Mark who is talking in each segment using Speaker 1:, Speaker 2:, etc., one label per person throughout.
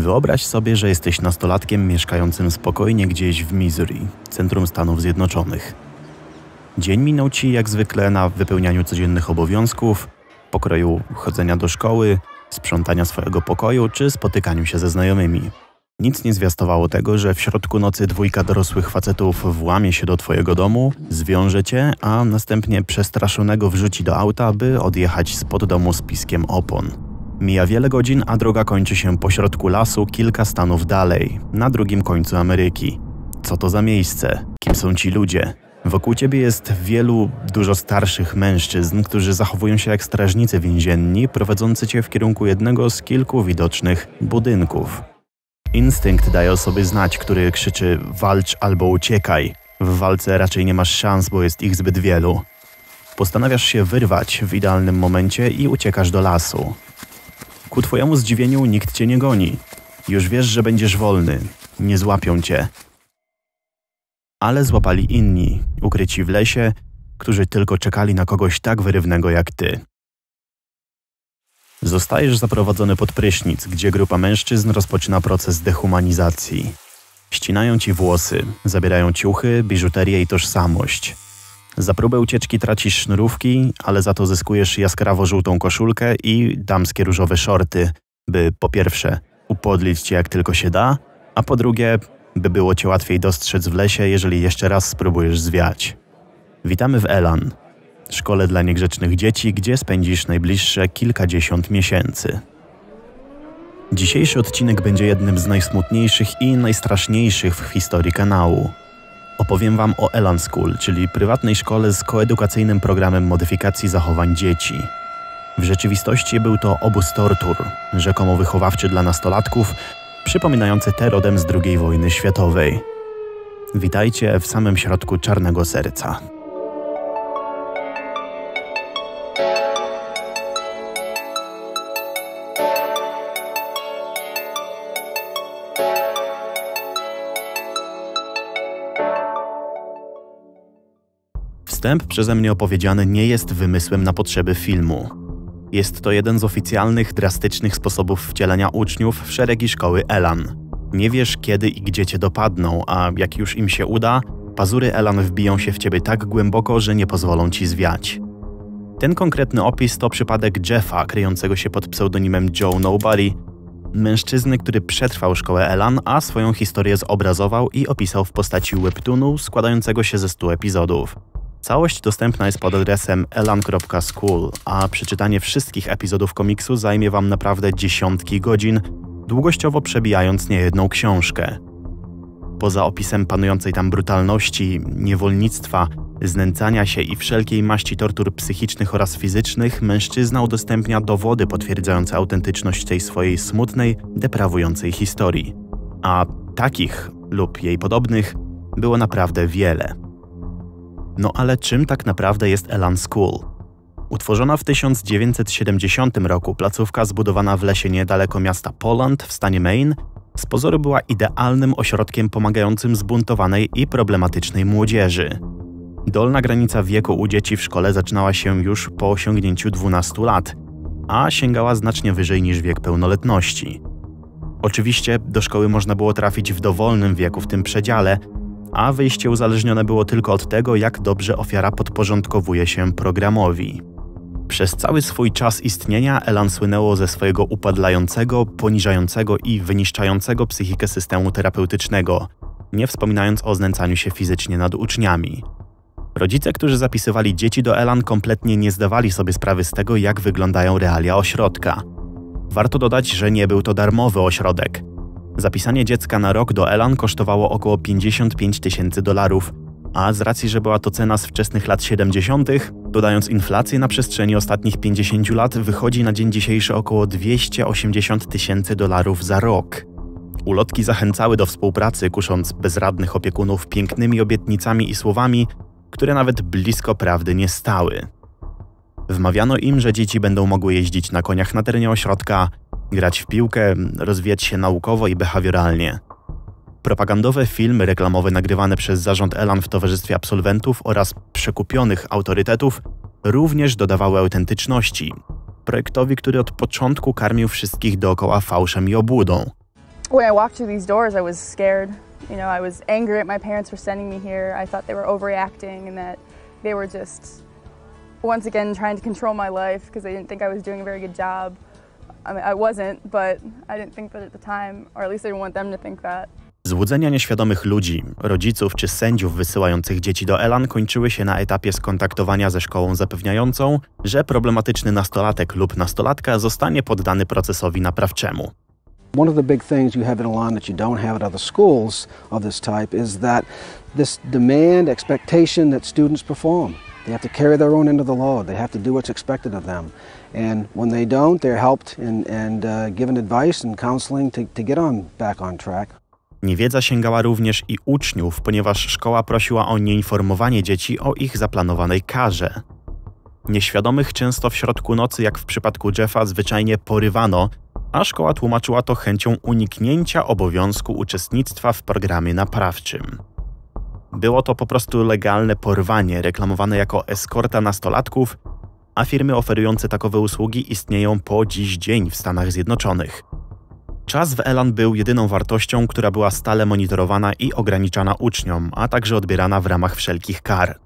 Speaker 1: Wyobraź sobie, że jesteś nastolatkiem mieszkającym spokojnie gdzieś w Missouri, centrum Stanów Zjednoczonych. Dzień minął ci jak zwykle na wypełnianiu codziennych obowiązków, pokroju chodzenia do szkoły, sprzątania swojego pokoju czy spotykaniu się ze znajomymi. Nic nie zwiastowało tego, że w środku nocy dwójka dorosłych facetów włamie się do twojego domu, zwiąże cię, a następnie przestraszonego wrzuci do auta, by odjechać spod domu z piskiem opon. Mija wiele godzin, a droga kończy się pośrodku lasu kilka stanów dalej, na drugim końcu Ameryki. Co to za miejsce? Kim są ci ludzie? Wokół ciebie jest wielu dużo starszych mężczyzn, którzy zachowują się jak strażnicy więzienni, prowadzący cię w kierunku jednego z kilku widocznych budynków. Instynkt daje o sobie znać, który krzyczy walcz albo uciekaj. W walce raczej nie masz szans, bo jest ich zbyt wielu. Postanawiasz się wyrwać w idealnym momencie i uciekasz do lasu. Ku twojemu zdziwieniu nikt cię nie goni. Już wiesz, że będziesz wolny. Nie złapią cię. Ale złapali inni, ukryci w lesie, którzy tylko czekali na kogoś tak wyrywnego jak ty. Zostajesz zaprowadzony pod prysznic, gdzie grupa mężczyzn rozpoczyna proces dehumanizacji. Ścinają ci włosy, zabierają ciuchy, biżuterię i tożsamość – za próbę ucieczki tracisz sznurówki, ale za to zyskujesz jaskrawo-żółtą koszulkę i damskie różowe shorty, by po pierwsze upodlić cię jak tylko się da, a po drugie, by było cię łatwiej dostrzec w lesie, jeżeli jeszcze raz spróbujesz zwiać. Witamy w Elan, szkole dla niegrzecznych dzieci, gdzie spędzisz najbliższe kilkadziesiąt miesięcy. Dzisiejszy odcinek będzie jednym z najsmutniejszych i najstraszniejszych w historii kanału opowiem Wam o Elan School, czyli prywatnej szkole z koedukacyjnym programem modyfikacji zachowań dzieci. W rzeczywistości był to obóz tortur, rzekomo wychowawczy dla nastolatków, przypominający te rodem z II wojny światowej. Witajcie w samym środku Czarnego Serca. Wstęp przeze mnie opowiedziany nie jest wymysłem na potrzeby filmu. Jest to jeden z oficjalnych, drastycznych sposobów wcielenia uczniów w szeregi szkoły Elan. Nie wiesz kiedy i gdzie cię dopadną, a jak już im się uda, pazury Elan wbiją się w ciebie tak głęboko, że nie pozwolą ci zwiać. Ten konkretny opis to przypadek Jeffa, kryjącego się pod pseudonimem Joe Nobody, mężczyzny, który przetrwał szkołę Elan, a swoją historię zobrazował i opisał w postaci webtoonu składającego się ze 100 epizodów. Całość dostępna jest pod adresem elan.school, a przeczytanie wszystkich epizodów komiksu zajmie Wam naprawdę dziesiątki godzin, długościowo przebijając niejedną książkę. Poza opisem panującej tam brutalności, niewolnictwa, znęcania się i wszelkiej maści tortur psychicznych oraz fizycznych, mężczyzna udostępnia dowody potwierdzające autentyczność tej swojej smutnej, deprawującej historii. A takich lub jej podobnych było naprawdę wiele. No ale czym tak naprawdę jest Elan School? Utworzona w 1970 roku placówka zbudowana w lesie niedaleko miasta Poland w stanie Maine z pozoru była idealnym ośrodkiem pomagającym zbuntowanej i problematycznej młodzieży. Dolna granica wieku u dzieci w szkole zaczynała się już po osiągnięciu 12 lat, a sięgała znacznie wyżej niż wiek pełnoletności. Oczywiście do szkoły można było trafić w dowolnym wieku w tym przedziale, a wyjście uzależnione było tylko od tego, jak dobrze ofiara podporządkowuje się programowi. Przez cały swój czas istnienia Elan słynęło ze swojego upadlającego, poniżającego i wyniszczającego psychikę systemu terapeutycznego, nie wspominając o znęcaniu się fizycznie nad uczniami. Rodzice, którzy zapisywali dzieci do Elan, kompletnie nie zdawali sobie sprawy z tego, jak wyglądają realia ośrodka. Warto dodać, że nie był to darmowy ośrodek. Zapisanie dziecka na rok do Elan kosztowało około 55 tysięcy dolarów, a z racji, że była to cena z wczesnych lat 70., dodając inflację na przestrzeni ostatnich 50 lat, wychodzi na dzień dzisiejszy około 280 tysięcy dolarów za rok. Ulotki zachęcały do współpracy, kusząc bezradnych opiekunów pięknymi obietnicami i słowami, które nawet blisko prawdy nie stały. Wmawiano im, że dzieci będą mogły jeździć na koniach na terenie ośrodka, grać w piłkę, rozwijać się naukowo i behawioralnie. Propagandowe filmy reklamowe nagrywane przez zarząd Elan w towarzystwie absolwentów oraz przekupionych autorytetów również dodawały autentyczności projektowi, który od początku karmił wszystkich dookoła fałszem i obłudą.
Speaker 2: When I walked through these doors, I was scared. You know, I was angry at my parents for sending me here. I thought they were overreacting and that they were just once again trying to control my life because they didn't think I was doing a very good job. I mean, I wasn't, but I didn't think that at the time, or at least I didn't want them to think that.
Speaker 1: Złudzenia nieświadomych ludzi, rodziców czy sędziów wysyłających dzieci do Elan kończyły się na etapie skontaktowania ze szkołą zapewniającą, że problematyczny nastolatek lub nastolatka zostanie poddany procesowi naprawczemu.
Speaker 2: One of the big things you have in Elan that you don't have at other schools of this type is that this demand, expectation that students perform. They have to carry their own end of the law. They have to do what's expected of them. And when they don't, they're helped and, and uh, given advice and counseling to, to get on back on track.
Speaker 1: Niewiedza sięgała również i uczniów, ponieważ szkoła prosiła o nieinformowanie dzieci o ich zaplanowanej karze. Nieświadomych często w środku nocy, jak w przypadku Jeffa, zwyczajnie porywano, a szkoła tłumaczyła to chęcią uniknięcia obowiązku uczestnictwa w programie naprawczym. Było to po prostu legalne porwanie, reklamowane jako eskorta nastolatków, a firmy oferujące takowe usługi istnieją po dziś dzień w Stanach Zjednoczonych. Czas w Elan był jedyną wartością, która była stale monitorowana i ograniczana uczniom, a także odbierana w ramach wszelkich kar.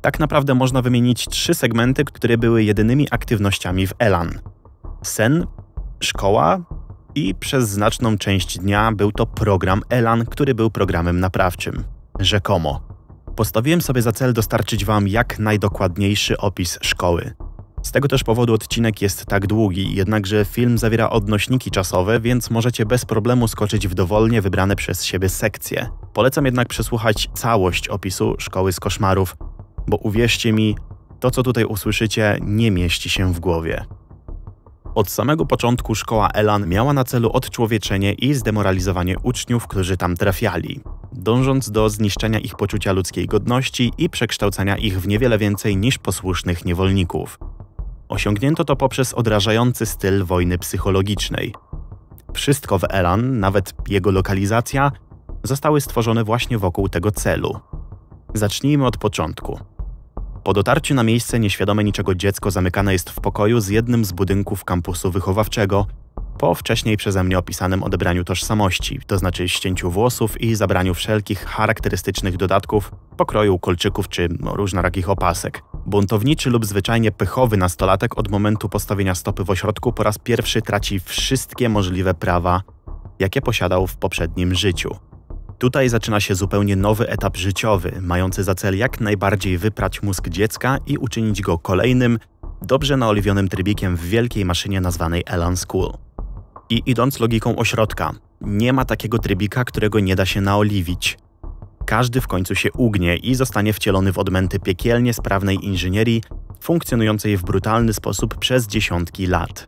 Speaker 1: Tak naprawdę można wymienić trzy segmenty, które były jedynymi aktywnościami w Elan. Sen, szkoła i przez znaczną część dnia był to program Elan, który był programem naprawczym. Rzekomo postawiłem sobie za cel dostarczyć Wam jak najdokładniejszy opis szkoły. Z tego też powodu odcinek jest tak długi, jednakże film zawiera odnośniki czasowe, więc możecie bez problemu skoczyć w dowolnie wybrane przez siebie sekcje. Polecam jednak przesłuchać całość opisu Szkoły z Koszmarów, bo uwierzcie mi, to co tutaj usłyszycie nie mieści się w głowie. Od samego początku szkoła Elan miała na celu odczłowieczenie i zdemoralizowanie uczniów, którzy tam trafiali, dążąc do zniszczenia ich poczucia ludzkiej godności i przekształcania ich w niewiele więcej niż posłusznych niewolników. Osiągnięto to poprzez odrażający styl wojny psychologicznej. Wszystko w Elan, nawet jego lokalizacja, zostały stworzone właśnie wokół tego celu. Zacznijmy od początku. Po dotarciu na miejsce nieświadome niczego dziecko zamykane jest w pokoju z jednym z budynków kampusu wychowawczego, po wcześniej przeze mnie opisanym odebraniu tożsamości, to znaczy ścięciu włosów i zabraniu wszelkich charakterystycznych dodatków, pokroju kolczyków czy różnorakich opasek. Buntowniczy lub zwyczajnie pychowy nastolatek od momentu postawienia stopy w ośrodku po raz pierwszy traci wszystkie możliwe prawa, jakie posiadał w poprzednim życiu. Tutaj zaczyna się zupełnie nowy etap życiowy, mający za cel jak najbardziej wyprać mózg dziecka i uczynić go kolejnym, dobrze naoliwionym trybikiem w wielkiej maszynie nazwanej Elan School. I idąc logiką ośrodka, nie ma takiego trybika, którego nie da się naoliwić. Każdy w końcu się ugnie i zostanie wcielony w odmęty piekielnie sprawnej inżynierii, funkcjonującej w brutalny sposób przez dziesiątki lat.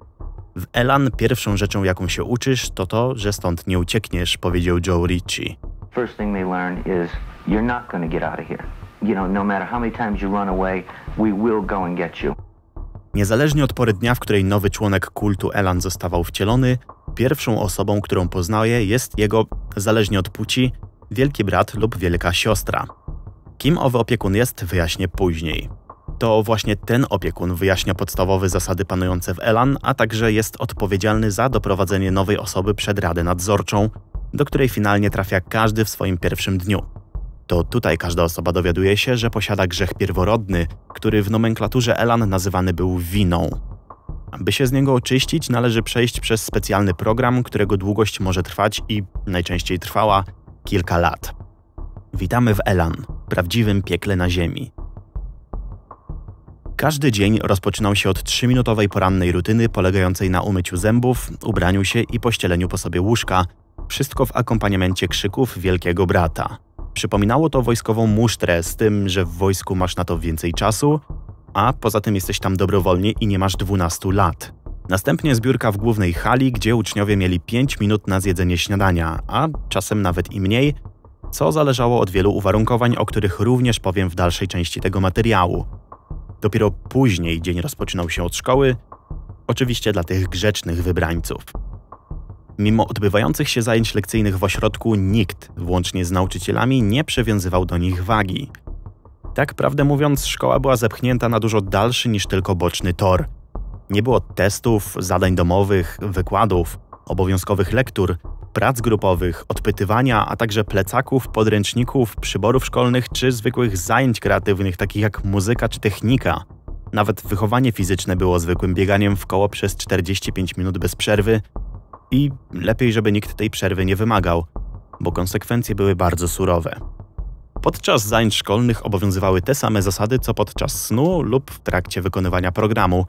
Speaker 1: W Elan pierwszą rzeczą, jaką się uczysz, to to, że stąd nie uciekniesz, powiedział Joe Ritchie. First thing they learn is you're not going to get out of here. You know, no matter how many times you run away, we will go and get you. Niezależnie od pory dnia, w której nowy członek kultu Elan zostawał wcielony, pierwszą osobą, którą poznaje, jest jego, zależnie od płci, wielki brat lub wielka siostra. Kim owy opiekun jest, wyjaśnię później. To właśnie ten opiekun wyjaśnia podstawowe zasady panujące w Elan, a także jest odpowiedzialny za doprowadzenie nowej osoby przed radę nadzorczą, do której finalnie trafia każdy w swoim pierwszym dniu. To tutaj każda osoba dowiaduje się, że posiada grzech pierworodny, który w nomenklaturze Elan nazywany był winą. Aby się z niego oczyścić, należy przejść przez specjalny program, którego długość może trwać i najczęściej trwała kilka lat. Witamy w Elan, prawdziwym piekle na ziemi. Każdy dzień rozpoczynał się od 3-minutowej porannej rutyny polegającej na umyciu zębów, ubraniu się i pościeleniu po sobie łóżka, wszystko w akompaniamencie krzyków wielkiego brata. Przypominało to wojskową musztrę, z tym, że w wojsku masz na to więcej czasu, a poza tym jesteś tam dobrowolnie i nie masz 12 lat. Następnie zbiórka w głównej hali, gdzie uczniowie mieli 5 minut na zjedzenie śniadania, a czasem nawet i mniej, co zależało od wielu uwarunkowań, o których również powiem w dalszej części tego materiału. Dopiero później dzień rozpoczynał się od szkoły, oczywiście dla tych grzecznych wybrańców. Mimo odbywających się zajęć lekcyjnych w ośrodku, nikt, włącznie z nauczycielami, nie przywiązywał do nich wagi. Tak prawdę mówiąc, szkoła była zepchnięta na dużo dalszy niż tylko boczny tor. Nie było testów, zadań domowych, wykładów obowiązkowych lektur, prac grupowych, odpytywania, a także plecaków, podręczników, przyborów szkolnych czy zwykłych zajęć kreatywnych, takich jak muzyka czy technika. Nawet wychowanie fizyczne było zwykłym bieganiem w koło przez 45 minut bez przerwy i lepiej, żeby nikt tej przerwy nie wymagał, bo konsekwencje były bardzo surowe. Podczas zajęć szkolnych obowiązywały te same zasady co podczas snu lub w trakcie wykonywania programu,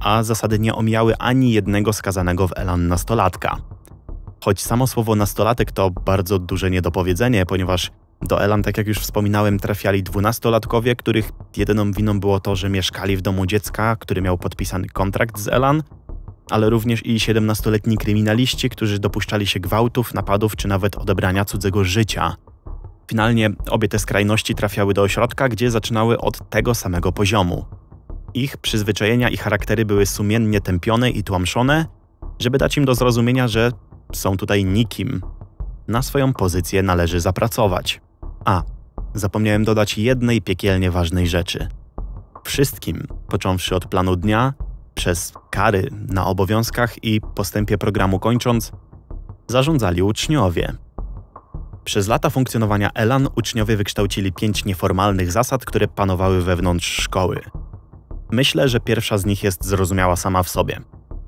Speaker 1: a zasady nie omijały ani jednego skazanego w Elan nastolatka. Choć samo słowo nastolatek to bardzo duże niedopowiedzenie, ponieważ do Elan, tak jak już wspominałem, trafiali dwunastolatkowie, których jedyną winą było to, że mieszkali w domu dziecka, który miał podpisany kontrakt z Elan, ale również i 17-letni kryminaliści, którzy dopuszczali się gwałtów, napadów czy nawet odebrania cudzego życia. Finalnie obie te skrajności trafiały do ośrodka, gdzie zaczynały od tego samego poziomu. Ich przyzwyczajenia i charaktery były sumiennie tępione i tłamszone, żeby dać im do zrozumienia, że są tutaj nikim. Na swoją pozycję należy zapracować. A, zapomniałem dodać jednej piekielnie ważnej rzeczy. Wszystkim, począwszy od planu dnia, przez kary na obowiązkach i postępie programu kończąc, zarządzali uczniowie. Przez lata funkcjonowania ELAN uczniowie wykształcili pięć nieformalnych zasad, które panowały wewnątrz szkoły. Myślę, że pierwsza z nich jest zrozumiała sama w sobie.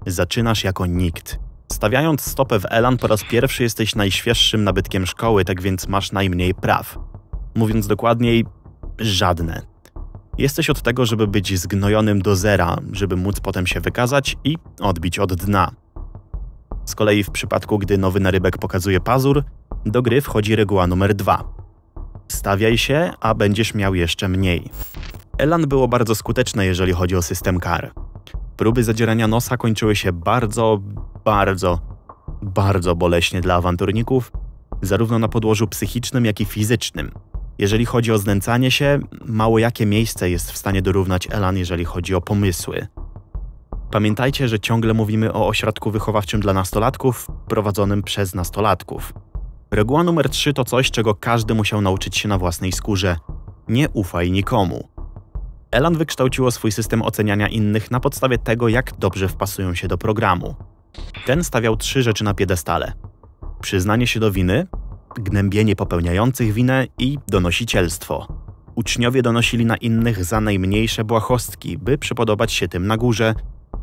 Speaker 1: Zaczynasz jako nikt. Stawiając stopę w Elan po raz pierwszy jesteś najświeższym nabytkiem szkoły, tak więc masz najmniej praw. Mówiąc dokładniej, żadne. Jesteś od tego, żeby być zgnojonym do zera, żeby móc potem się wykazać i odbić od dna. Z kolei w przypadku, gdy nowy narybek pokazuje pazur, do gry wchodzi reguła numer dwa. Stawiaj się, a będziesz miał jeszcze mniej. Elan było bardzo skuteczne, jeżeli chodzi o system kar. Próby zadzierania nosa kończyły się bardzo, bardzo, bardzo boleśnie dla awanturników, zarówno na podłożu psychicznym, jak i fizycznym. Jeżeli chodzi o znęcanie się, mało jakie miejsce jest w stanie dorównać Elan, jeżeli chodzi o pomysły. Pamiętajcie, że ciągle mówimy o ośrodku wychowawczym dla nastolatków prowadzonym przez nastolatków. Reguła numer 3 to coś, czego każdy musiał nauczyć się na własnej skórze. Nie ufaj nikomu. Elan wykształciło swój system oceniania innych na podstawie tego, jak dobrze wpasują się do programu. Ten stawiał trzy rzeczy na piedestale: przyznanie się do winy, gnębienie popełniających winę i donosicielstwo. Uczniowie donosili na innych za najmniejsze błahostki, by przypodobać się tym na górze,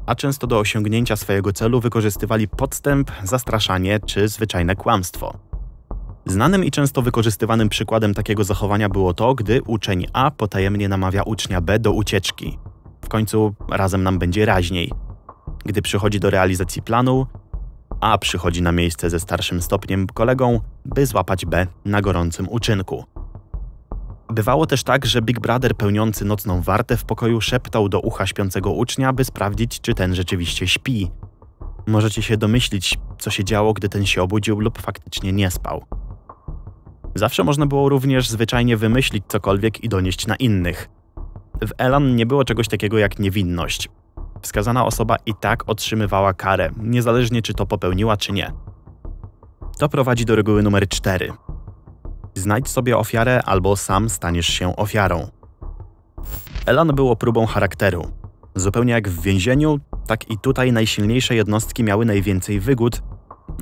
Speaker 1: a często do osiągnięcia swojego celu wykorzystywali podstęp, zastraszanie czy zwyczajne kłamstwo. Znanym i często wykorzystywanym przykładem takiego zachowania było to, gdy uczeń A potajemnie namawia ucznia B do ucieczki. W końcu razem nam będzie raźniej. Gdy przychodzi do realizacji planu, A przychodzi na miejsce ze starszym stopniem kolegą, by złapać B na gorącym uczynku. Bywało też tak, że Big Brother pełniący nocną wartę w pokoju szeptał do ucha śpiącego ucznia, by sprawdzić, czy ten rzeczywiście śpi. Możecie się domyślić, co się działo, gdy ten się obudził lub faktycznie nie spał. Zawsze można było również zwyczajnie wymyślić cokolwiek i donieść na innych. W Elan nie było czegoś takiego jak niewinność. Wskazana osoba i tak otrzymywała karę, niezależnie czy to popełniła, czy nie. To prowadzi do reguły numer 4. Znajdź sobie ofiarę, albo sam staniesz się ofiarą. Elan było próbą charakteru. Zupełnie jak w więzieniu, tak i tutaj najsilniejsze jednostki miały najwięcej wygód,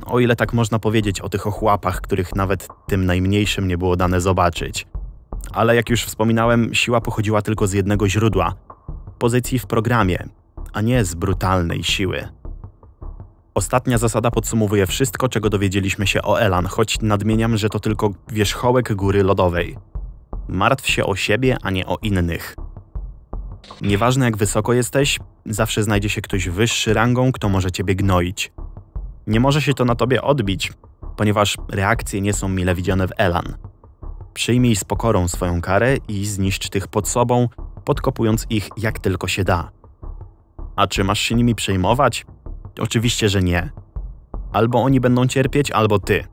Speaker 1: o ile tak można powiedzieć o tych ochłapach, których nawet tym najmniejszym nie było dane zobaczyć. Ale jak już wspominałem, siła pochodziła tylko z jednego źródła pozycji w programie, a nie z brutalnej siły. Ostatnia zasada podsumowuje wszystko, czego dowiedzieliśmy się o Elan, choć nadmieniam, że to tylko wierzchołek góry lodowej. Martw się o siebie, a nie o innych. Nieważne jak wysoko jesteś, zawsze znajdzie się ktoś wyższy rangą, kto może ciebie gnoić. Nie może się to na tobie odbić, ponieważ reakcje nie są mile widziane w Elan. Przyjmij z pokorą swoją karę i zniszcz tych pod sobą, podkopując ich jak tylko się da. A czy masz się nimi przejmować? Oczywiście, że nie. Albo oni będą cierpieć, albo ty.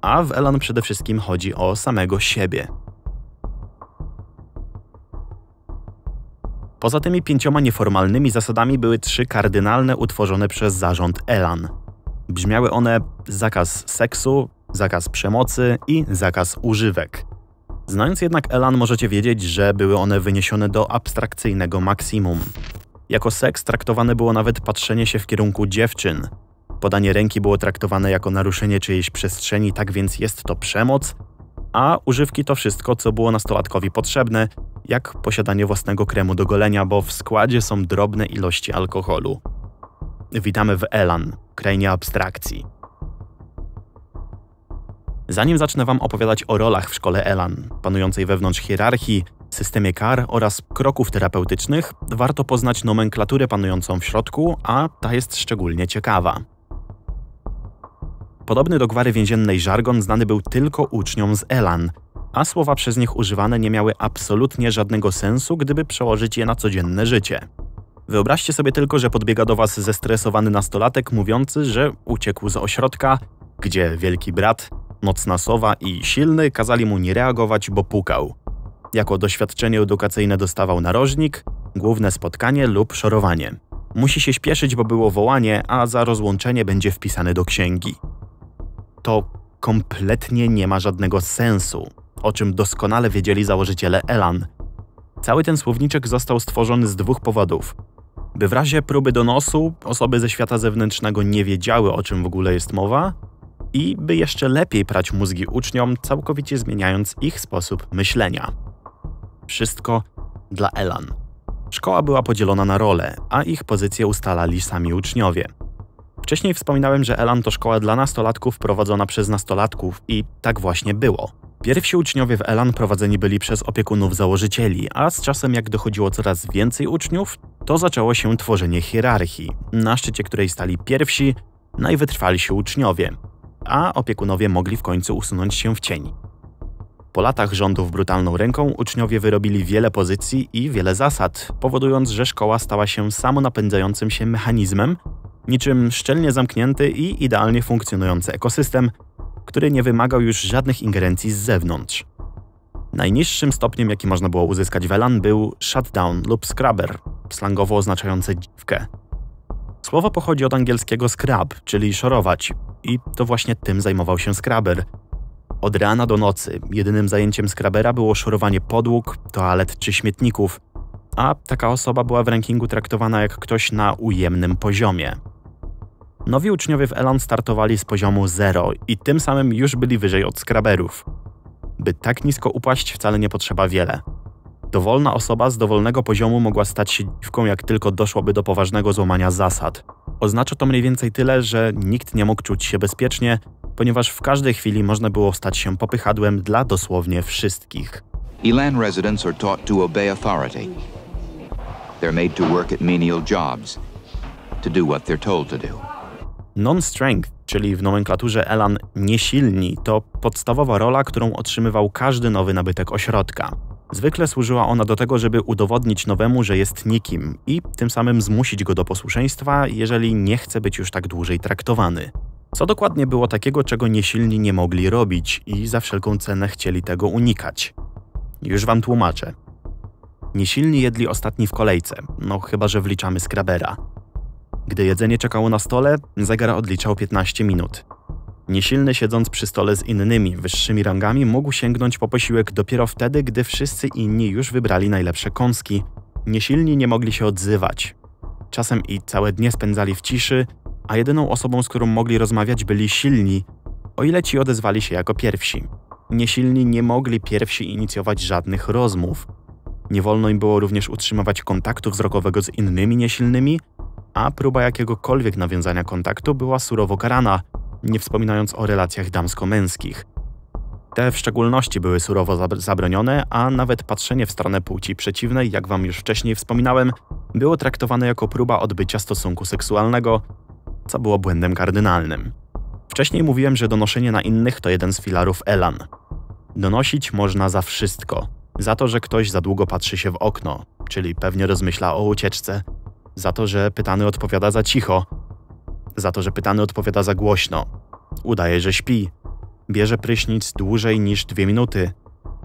Speaker 1: A w Elan przede wszystkim chodzi o samego siebie. Poza tymi pięcioma nieformalnymi zasadami były trzy kardynalne utworzone przez zarząd Elan – Brzmiały one zakaz seksu, zakaz przemocy i zakaz używek. Znając jednak Elan, możecie wiedzieć, że były one wyniesione do abstrakcyjnego maksimum. Jako seks traktowane było nawet patrzenie się w kierunku dziewczyn. Podanie ręki było traktowane jako naruszenie czyjejś przestrzeni, tak więc jest to przemoc, a używki to wszystko, co było nastolatkowi potrzebne, jak posiadanie własnego kremu do golenia, bo w składzie są drobne ilości alkoholu. Witamy w Elan, krainie abstrakcji. Zanim zacznę Wam opowiadać o rolach w szkole Elan, panującej wewnątrz hierarchii, systemie kar oraz kroków terapeutycznych, warto poznać nomenklaturę panującą w środku, a ta jest szczególnie ciekawa. Podobny do gwary więziennej żargon znany był tylko uczniom z Elan, a słowa przez nich używane nie miały absolutnie żadnego sensu, gdyby przełożyć je na codzienne życie. Wyobraźcie sobie tylko, że podbiega do was zestresowany nastolatek mówiący, że uciekł z ośrodka, gdzie wielki brat, nocna sowa i silny kazali mu nie reagować, bo pukał. Jako doświadczenie edukacyjne dostawał narożnik, główne spotkanie lub szorowanie. Musi się śpieszyć, bo było wołanie, a za rozłączenie będzie wpisany do księgi. To kompletnie nie ma żadnego sensu, o czym doskonale wiedzieli założyciele Elan. Cały ten słowniczek został stworzony z dwóch powodów. By w razie próby donosu osoby ze świata zewnętrznego nie wiedziały, o czym w ogóle jest mowa, i by jeszcze lepiej prać mózgi uczniom, całkowicie zmieniając ich sposób myślenia. Wszystko dla Elan. Szkoła była podzielona na role, a ich pozycje ustalali sami uczniowie. Wcześniej wspominałem, że Elan to szkoła dla nastolatków prowadzona przez nastolatków i tak właśnie było. Pierwsi uczniowie w Elan prowadzeni byli przez opiekunów założycieli, a z czasem jak dochodziło coraz więcej uczniów, to zaczęło się tworzenie hierarchii, na szczycie której stali pierwsi, najwytrwalsi uczniowie, a opiekunowie mogli w końcu usunąć się w cień. Po latach rządów brutalną ręką uczniowie wyrobili wiele pozycji i wiele zasad, powodując, że szkoła stała się samonapędzającym się mechanizmem, niczym szczelnie zamknięty i idealnie funkcjonujący ekosystem – który nie wymagał już żadnych ingerencji z zewnątrz. Najniższym stopniem, jaki można było uzyskać WLAN, był shutdown lub scrubber, slangowo oznaczające dziwkę. Słowo pochodzi od angielskiego scrub, czyli szorować, i to właśnie tym zajmował się scrubber. Od rana do nocy jedynym zajęciem scrubbera było szorowanie podłóg, toalet czy śmietników, a taka osoba była w rankingu traktowana jak ktoś na ujemnym poziomie, Nowi uczniowie w Elan startowali z poziomu 0 i tym samym już byli wyżej od skraberów. By tak nisko upaść wcale nie potrzeba wiele. Dowolna osoba z dowolnego poziomu mogła stać się dziwką, jak tylko doszłoby do poważnego złamania zasad. Oznacza to mniej więcej tyle, że nikt nie mógł czuć się bezpiecznie, ponieważ w każdej chwili można było stać się popychadłem dla dosłownie wszystkich. Elan residents
Speaker 2: are taught to obey authority. They're made to work at menial jobs, to do what they're told to do.
Speaker 1: Non-strength, czyli w nomenklaturze Elan niesilni, to podstawowa rola, którą otrzymywał każdy nowy nabytek ośrodka. Zwykle służyła ona do tego, żeby udowodnić nowemu, że jest nikim i tym samym zmusić go do posłuszeństwa, jeżeli nie chce być już tak dłużej traktowany. Co dokładnie było takiego, czego niesilni nie mogli robić i za wszelką cenę chcieli tego unikać? Już wam tłumaczę. Niesilni jedli ostatni w kolejce, no chyba że wliczamy skrabera. Gdy jedzenie czekało na stole, zegar odliczał 15 minut. Niesilny siedząc przy stole z innymi, wyższymi rangami, mógł sięgnąć po posiłek dopiero wtedy, gdy wszyscy inni już wybrali najlepsze kąski. Niesilni nie mogli się odzywać. Czasem i całe dnie spędzali w ciszy, a jedyną osobą, z którą mogli rozmawiać, byli silni, o ile ci odezwali się jako pierwsi. Niesilni nie mogli pierwsi inicjować żadnych rozmów. Nie wolno im było również utrzymywać kontaktu wzrokowego z innymi niesilnymi, a próba jakiegokolwiek nawiązania kontaktu była surowo karana, nie wspominając o relacjach damsko-męskich. Te w szczególności były surowo zabronione, a nawet patrzenie w stronę płci przeciwnej, jak wam już wcześniej wspominałem, było traktowane jako próba odbycia stosunku seksualnego, co było błędem kardynalnym. Wcześniej mówiłem, że donoszenie na innych to jeden z filarów Elan. Donosić można za wszystko. Za to, że ktoś za długo patrzy się w okno, czyli pewnie rozmyśla o ucieczce, za to, że pytany odpowiada za cicho, za to, że pytany odpowiada za głośno, udaje, że śpi, bierze prysznic dłużej niż dwie minuty,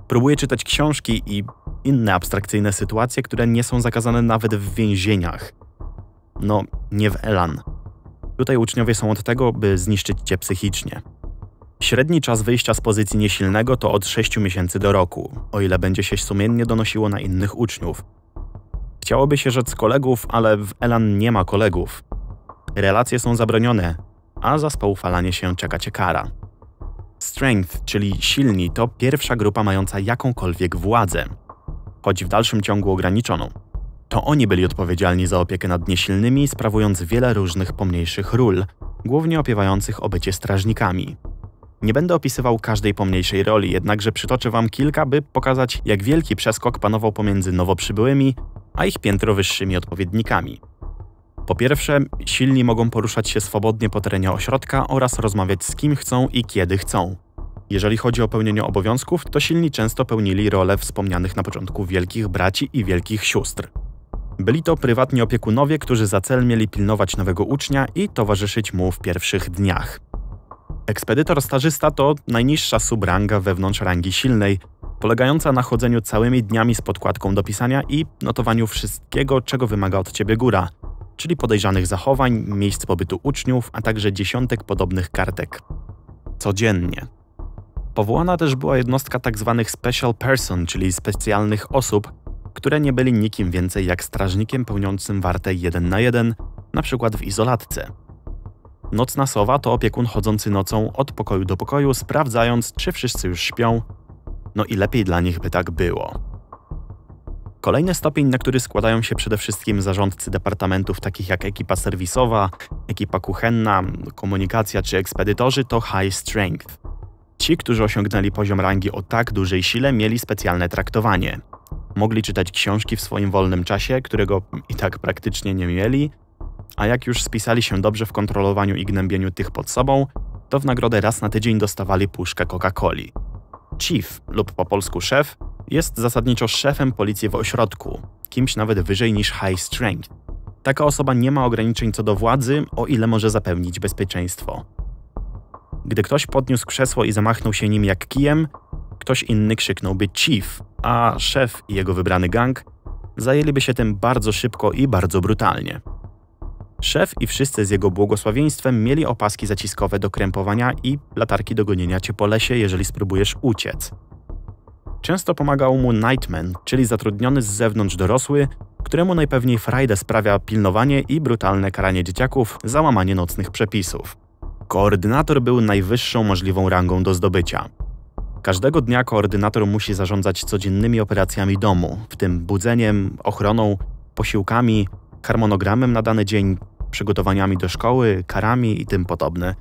Speaker 1: próbuje czytać książki i inne abstrakcyjne sytuacje, które nie są zakazane nawet w więzieniach. No, nie w Elan. Tutaj uczniowie są od tego, by zniszczyć cię psychicznie. Średni czas wyjścia z pozycji niesilnego to od 6 miesięcy do roku, o ile będzie się sumiennie donosiło na innych uczniów. Chciałoby się rzec kolegów, ale w Elan nie ma kolegów. Relacje są zabronione, a za spoufalanie się czeka cię kara. Strength, czyli silni, to pierwsza grupa mająca jakąkolwiek władzę, choć w dalszym ciągu ograniczoną. To oni byli odpowiedzialni za opiekę nad niesilnymi, sprawując wiele różnych pomniejszych ról, głównie opiewających o bycie strażnikami. Nie będę opisywał każdej pomniejszej roli, jednakże przytoczę wam kilka, by pokazać, jak wielki przeskok panował pomiędzy nowo przybyłymi a ich piętro wyższymi odpowiednikami. Po pierwsze, silni mogą poruszać się swobodnie po terenie ośrodka oraz rozmawiać z kim chcą i kiedy chcą. Jeżeli chodzi o pełnienie obowiązków, to silni często pełnili role wspomnianych na początku wielkich braci i wielkich sióstr. Byli to prywatni opiekunowie, którzy za cel mieli pilnować nowego ucznia i towarzyszyć mu w pierwszych dniach. Ekspedytor stażysta to najniższa subranga wewnątrz rangi silnej, polegająca na chodzeniu całymi dniami z podkładką do pisania i notowaniu wszystkiego, czego wymaga od ciebie góra, czyli podejrzanych zachowań, miejsc pobytu uczniów, a także dziesiątek podobnych kartek. Codziennie. Powołana też była jednostka tzw. Tak special person, czyli specjalnych osób, które nie byli nikim więcej jak strażnikiem pełniącym wartę 1 na 1, na przykład w izolatce. Nocna sowa to opiekun chodzący nocą od pokoju do pokoju, sprawdzając, czy wszyscy już śpią. No i lepiej dla nich by tak było. Kolejny stopień, na który składają się przede wszystkim zarządcy departamentów takich jak ekipa serwisowa, ekipa kuchenna, komunikacja czy ekspedytorzy, to high strength. Ci, którzy osiągnęli poziom rangi o tak dużej sile, mieli specjalne traktowanie. Mogli czytać książki w swoim wolnym czasie, którego i tak praktycznie nie mieli, a jak już spisali się dobrze w kontrolowaniu i gnębieniu tych pod sobą, to w nagrodę raz na tydzień dostawali puszkę Coca-Coli. Chief, lub po polsku szef, jest zasadniczo szefem policji w ośrodku, kimś nawet wyżej niż high strength. Taka osoba nie ma ograniczeń co do władzy, o ile może zapewnić bezpieczeństwo. Gdy ktoś podniósł krzesło i zamachnął się nim jak kijem, ktoś inny krzyknąłby chief, a szef i jego wybrany gang zajęliby się tym bardzo szybko i bardzo brutalnie. Szef i wszyscy z jego błogosławieństwem mieli opaski zaciskowe do krępowania i latarki do gonienia cię po lesie, jeżeli spróbujesz uciec. Często pomagał mu Nightman, czyli zatrudniony z zewnątrz dorosły, któremu najpewniej frajdę sprawia pilnowanie i brutalne karanie dzieciaków za łamanie nocnych przepisów. Koordynator był najwyższą możliwą rangą do zdobycia. Każdego dnia koordynator musi zarządzać codziennymi operacjami domu, w tym budzeniem, ochroną, posiłkami, harmonogramem na dany dzień, przygotowaniami do szkoły, karami i tym podobne.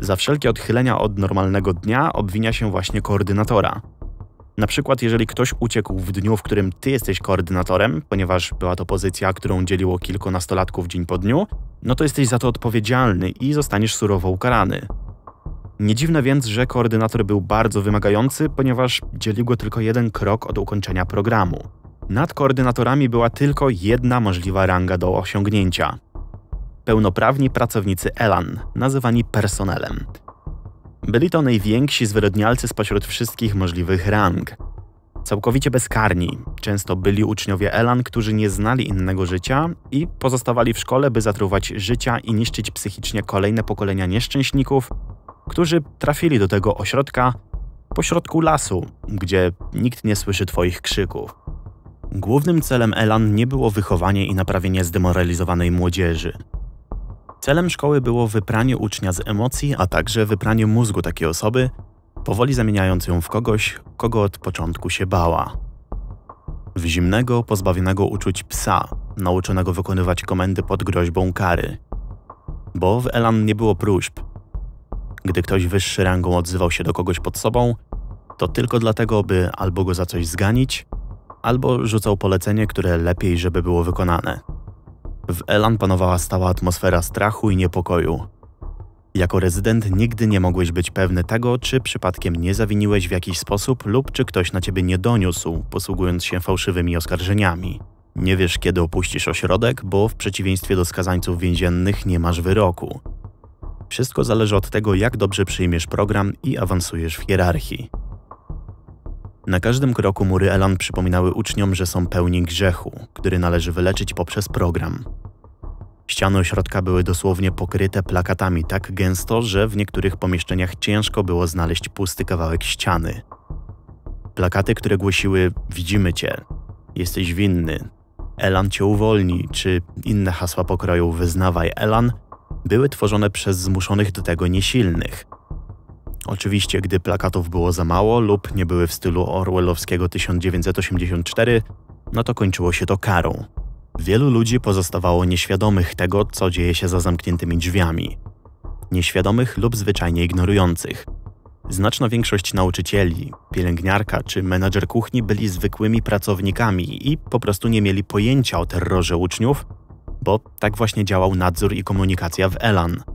Speaker 1: Za wszelkie odchylenia od normalnego dnia obwinia się właśnie koordynatora. Na przykład, jeżeli ktoś uciekł w dniu, w którym ty jesteś koordynatorem, ponieważ była to pozycja, którą dzieliło kilkunastolatków dzień po dniu, no to jesteś za to odpowiedzialny i zostaniesz surowo ukarany. Nie dziwne więc, że koordynator był bardzo wymagający, ponieważ dzielił go tylko jeden krok od ukończenia programu. Nad koordynatorami była tylko jedna możliwa ranga do osiągnięcia pełnoprawni pracownicy Elan, nazywani personelem. Byli to najwięksi zwyrodnialcy spośród wszystkich możliwych rang. Całkowicie bezkarni, często byli uczniowie Elan, którzy nie znali innego życia i pozostawali w szkole, by zatruwać życia i niszczyć psychicznie kolejne pokolenia nieszczęśników, którzy trafili do tego ośrodka pośrodku lasu, gdzie nikt nie słyszy Twoich krzyków. Głównym celem Elan nie było wychowanie i naprawienie zdemoralizowanej młodzieży. Celem szkoły było wypranie ucznia z emocji, a także wypranie mózgu takiej osoby, powoli zamieniając ją w kogoś, kogo od początku się bała. W zimnego, pozbawionego uczuć psa, nauczonego wykonywać komendy pod groźbą kary. Bo w Elan nie było próśb. Gdy ktoś wyższy rangą odzywał się do kogoś pod sobą, to tylko dlatego, by albo go za coś zganić, albo rzucał polecenie, które lepiej, żeby było wykonane. W Elan panowała stała atmosfera strachu i niepokoju. Jako rezydent nigdy nie mogłeś być pewny tego, czy przypadkiem nie zawiniłeś w jakiś sposób lub czy ktoś na ciebie nie doniósł, posługując się fałszywymi oskarżeniami. Nie wiesz, kiedy opuścisz ośrodek, bo w przeciwieństwie do skazańców więziennych nie masz wyroku. Wszystko zależy od tego, jak dobrze przyjmiesz program i awansujesz w hierarchii. Na każdym kroku mury Elan przypominały uczniom, że są pełni grzechu, który należy wyleczyć poprzez program. Ściany ośrodka były dosłownie pokryte plakatami tak gęsto, że w niektórych pomieszczeniach ciężko było znaleźć pusty kawałek ściany. Plakaty, które głosiły Widzimy cię, jesteś winny, Elan cię uwolni, czy inne hasła pokroju Wyznawaj Elan, były tworzone przez zmuszonych do tego niesilnych – Oczywiście, gdy plakatów było za mało lub nie były w stylu orwellowskiego 1984, no to kończyło się to karą. Wielu ludzi pozostawało nieświadomych tego, co dzieje się za zamkniętymi drzwiami. Nieświadomych lub zwyczajnie ignorujących. Znaczna większość nauczycieli, pielęgniarka czy menadżer kuchni byli zwykłymi pracownikami i po prostu nie mieli pojęcia o terrorze uczniów, bo tak właśnie działał nadzór i komunikacja w Elan –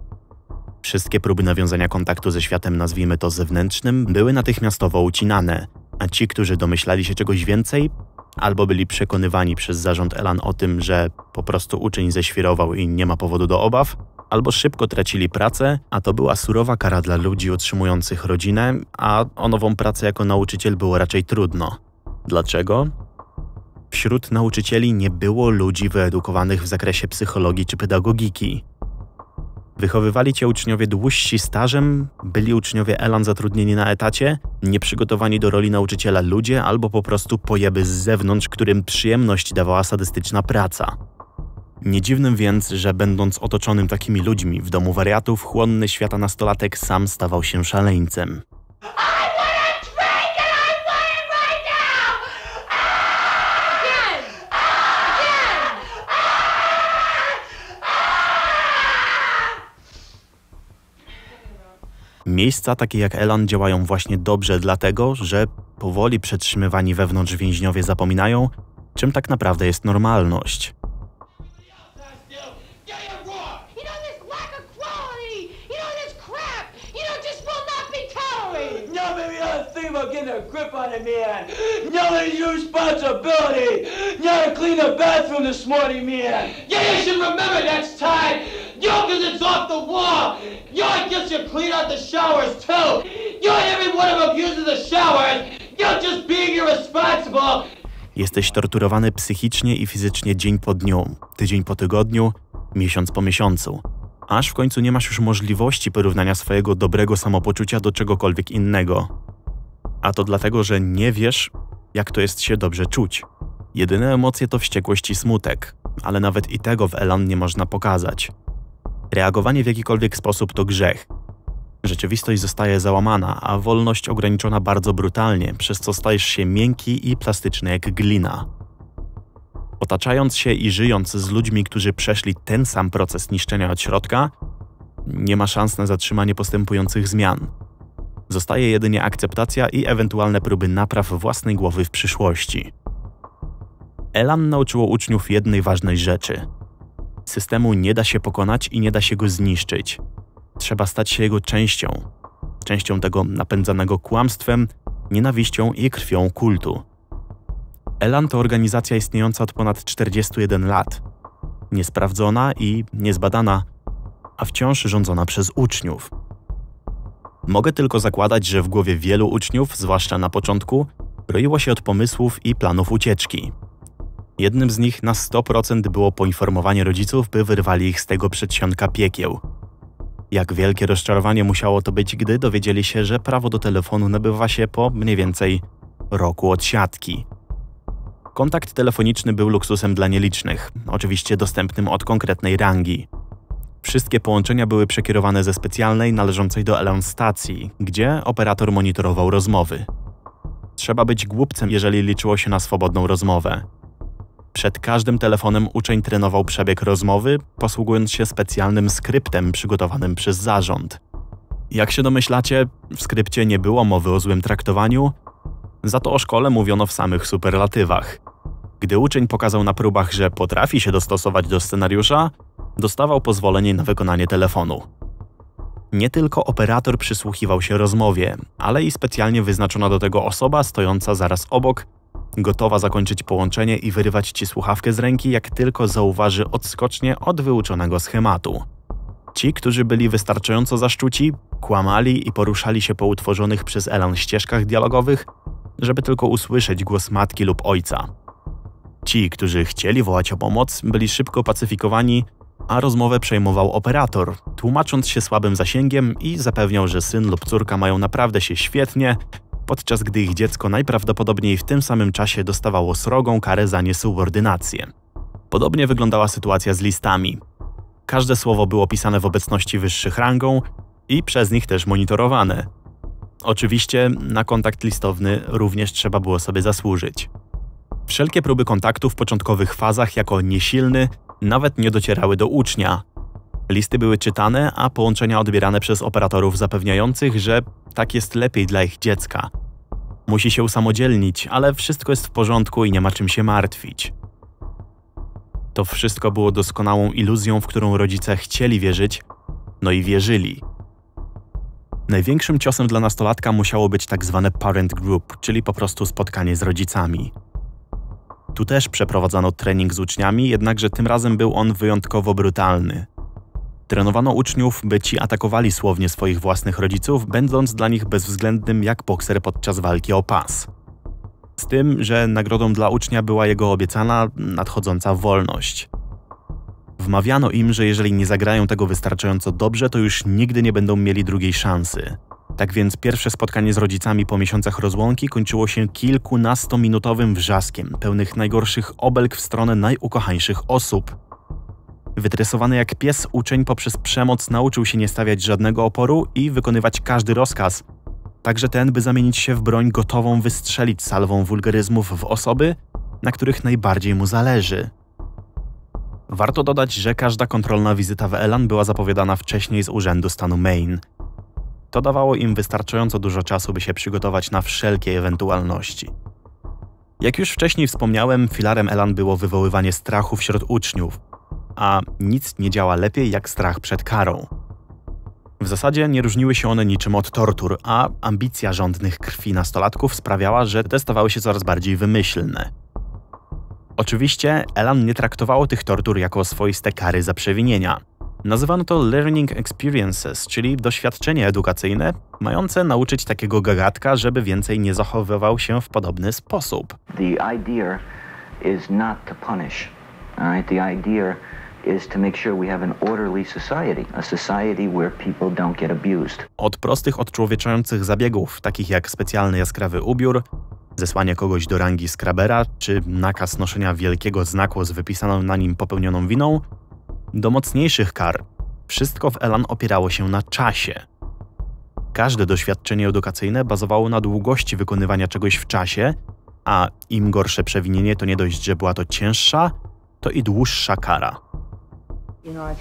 Speaker 1: Wszystkie próby nawiązania kontaktu ze światem, nazwijmy to zewnętrznym, były natychmiastowo ucinane, a ci, którzy domyślali się czegoś więcej, albo byli przekonywani przez zarząd Elan o tym, że po prostu uczeń ześwirował i nie ma powodu do obaw, albo szybko tracili pracę, a to była surowa kara dla ludzi otrzymujących rodzinę, a o nową pracę jako nauczyciel było raczej trudno. Dlaczego? Wśród nauczycieli nie było ludzi wyedukowanych w zakresie psychologii czy pedagogiki. Wychowywali cię uczniowie dłużsi stażem, byli uczniowie Elan zatrudnieni na etacie, nieprzygotowani do roli nauczyciela ludzie albo po prostu pojeby z zewnątrz, którym przyjemność dawała sadystyczna praca. Nie dziwnym więc, że będąc otoczonym takimi ludźmi w domu wariatów, chłonny świata nastolatek sam stawał się szaleńcem. Miejsca takie jak Elan działają właśnie dobrze dlatego, że powoli przetrzymywani wewnątrz więźniowie zapominają, czym tak naprawdę jest normalność.
Speaker 2: Y'all, cause it's off the wall! out. Y'all just clean out the showers too. Y'all every one of them uses the showers. You're just being irresponsible.
Speaker 1: Jesteś torturowany psychicznie i fizycznie dzień po dniu, tydzień po tygodniu, miesiąc po miesiącu. Aż w końcu nie masz już możliwości porównania swojego dobrego samopoczucia do czegokolwiek innego. A to dlatego, że nie wiesz, jak to jest się dobrze czuć. Jedyne emocje to wściekłość i smutek, ale nawet i tego w Elan nie można pokazać. Reagowanie w jakikolwiek sposób to grzech. Rzeczywistość zostaje załamana, a wolność ograniczona bardzo brutalnie, przez co stajesz się miękki i plastyczny jak glina. Otaczając się i żyjąc z ludźmi, którzy przeszli ten sam proces niszczenia od środka, nie ma szans na zatrzymanie postępujących zmian. Zostaje jedynie akceptacja i ewentualne próby napraw własnej głowy w przyszłości. Elan nauczyło uczniów jednej ważnej rzeczy – Systemu nie da się pokonać i nie da się go zniszczyć. Trzeba stać się jego częścią. Częścią tego napędzanego kłamstwem, nienawiścią i krwią kultu. Elan to organizacja istniejąca od ponad 41 lat. Niesprawdzona i niezbadana, a wciąż rządzona przez uczniów. Mogę tylko zakładać, że w głowie wielu uczniów, zwłaszcza na początku, roiło się od pomysłów i planów ucieczki. Jednym z nich na 100% było poinformowanie rodziców, by wyrwali ich z tego przedsionka piekieł. Jak wielkie rozczarowanie musiało to być, gdy dowiedzieli się, że prawo do telefonu nabywa się po mniej więcej roku od siatki. Kontakt telefoniczny był luksusem dla nielicznych, oczywiście dostępnym od konkretnej rangi. Wszystkie połączenia były przekierowane ze specjalnej, należącej do Elon stacji, gdzie operator monitorował rozmowy. Trzeba być głupcem, jeżeli liczyło się na swobodną rozmowę. Przed każdym telefonem uczeń trenował przebieg rozmowy, posługując się specjalnym skryptem przygotowanym przez zarząd. Jak się domyślacie, w skrypcie nie było mowy o złym traktowaniu, za to o szkole mówiono w samych superlatywach. Gdy uczeń pokazał na próbach, że potrafi się dostosować do scenariusza, dostawał pozwolenie na wykonanie telefonu. Nie tylko operator przysłuchiwał się rozmowie, ale i specjalnie wyznaczona do tego osoba stojąca zaraz obok gotowa zakończyć połączenie i wyrywać ci słuchawkę z ręki, jak tylko zauważy odskocznie od wyuczonego schematu. Ci, którzy byli wystarczająco zaszczuci, kłamali i poruszali się po utworzonych przez Elan ścieżkach dialogowych, żeby tylko usłyszeć głos matki lub ojca. Ci, którzy chcieli wołać o pomoc, byli szybko pacyfikowani, a rozmowę przejmował operator, tłumacząc się słabym zasięgiem i zapewniał, że syn lub córka mają naprawdę się świetnie podczas gdy ich dziecko najprawdopodobniej w tym samym czasie dostawało srogą karę za niesubordynację. Podobnie wyglądała sytuacja z listami. Każde słowo było pisane w obecności wyższych rangą i przez nich też monitorowane. Oczywiście na kontakt listowny również trzeba było sobie zasłużyć. Wszelkie próby kontaktu w początkowych fazach jako niesilny nawet nie docierały do ucznia, Listy były czytane, a połączenia odbierane przez operatorów zapewniających, że tak jest lepiej dla ich dziecka. Musi się usamodzielnić, ale wszystko jest w porządku i nie ma czym się martwić. To wszystko było doskonałą iluzją, w którą rodzice chcieli wierzyć, no i wierzyli. Największym ciosem dla nastolatka musiało być tak zwane parent group, czyli po prostu spotkanie z rodzicami. Tu też przeprowadzano trening z uczniami, jednakże tym razem był on wyjątkowo brutalny. Trenowano uczniów, by ci atakowali słownie swoich własnych rodziców, będąc dla nich bezwzględnym jak bokser podczas walki o pas. Z tym, że nagrodą dla ucznia była jego obiecana nadchodząca wolność. Wmawiano im, że jeżeli nie zagrają tego wystarczająco dobrze, to już nigdy nie będą mieli drugiej szansy. Tak więc pierwsze spotkanie z rodzicami po miesiącach rozłąki kończyło się kilkunastominutowym wrzaskiem, pełnych najgorszych obelg w stronę najukochańszych osób. Wytresowany jak pies, uczeń poprzez przemoc nauczył się nie stawiać żadnego oporu i wykonywać każdy rozkaz. Także ten, by zamienić się w broń gotową wystrzelić salwą wulgaryzmów w osoby, na których najbardziej mu zależy. Warto dodać, że każda kontrolna wizyta w Elan była zapowiadana wcześniej z Urzędu Stanu Maine. To dawało im wystarczająco dużo czasu, by się przygotować na wszelkie ewentualności. Jak już wcześniej wspomniałem, filarem Elan było wywoływanie strachu wśród uczniów a nic nie działa lepiej jak strach przed karą. W zasadzie nie różniły się one niczym od tortur, a ambicja rządnych krwi nastolatków sprawiała, że te stawały się coraz bardziej wymyślne. Oczywiście Elan nie traktowało tych tortur jako swoiste kary za przewinienia. Nazywano to learning experiences, czyli doświadczenie edukacyjne, mające nauczyć takiego gagatka, żeby więcej nie zachowywał się w podobny sposób. The idea
Speaker 2: is not to punish. All right? The idea is to make sure we have an orderly society, a society where people
Speaker 1: don't get abused. Od prostych odczłowieczających zabiegów, takich jak specjalny jaskrawy ubiór, zesłanie kogoś do rangi skrabera, czy nakaz noszenia wielkiego znaku z wypisaną na nim popełnioną winą, do mocniejszych kar, wszystko w Elan opierało się na czasie. Każde doświadczenie edukacyjne bazowało na długości wykonywania czegoś w czasie, a im gorsze przewinienie, to nie dość, że była to cięższa, to i dłuższa kara.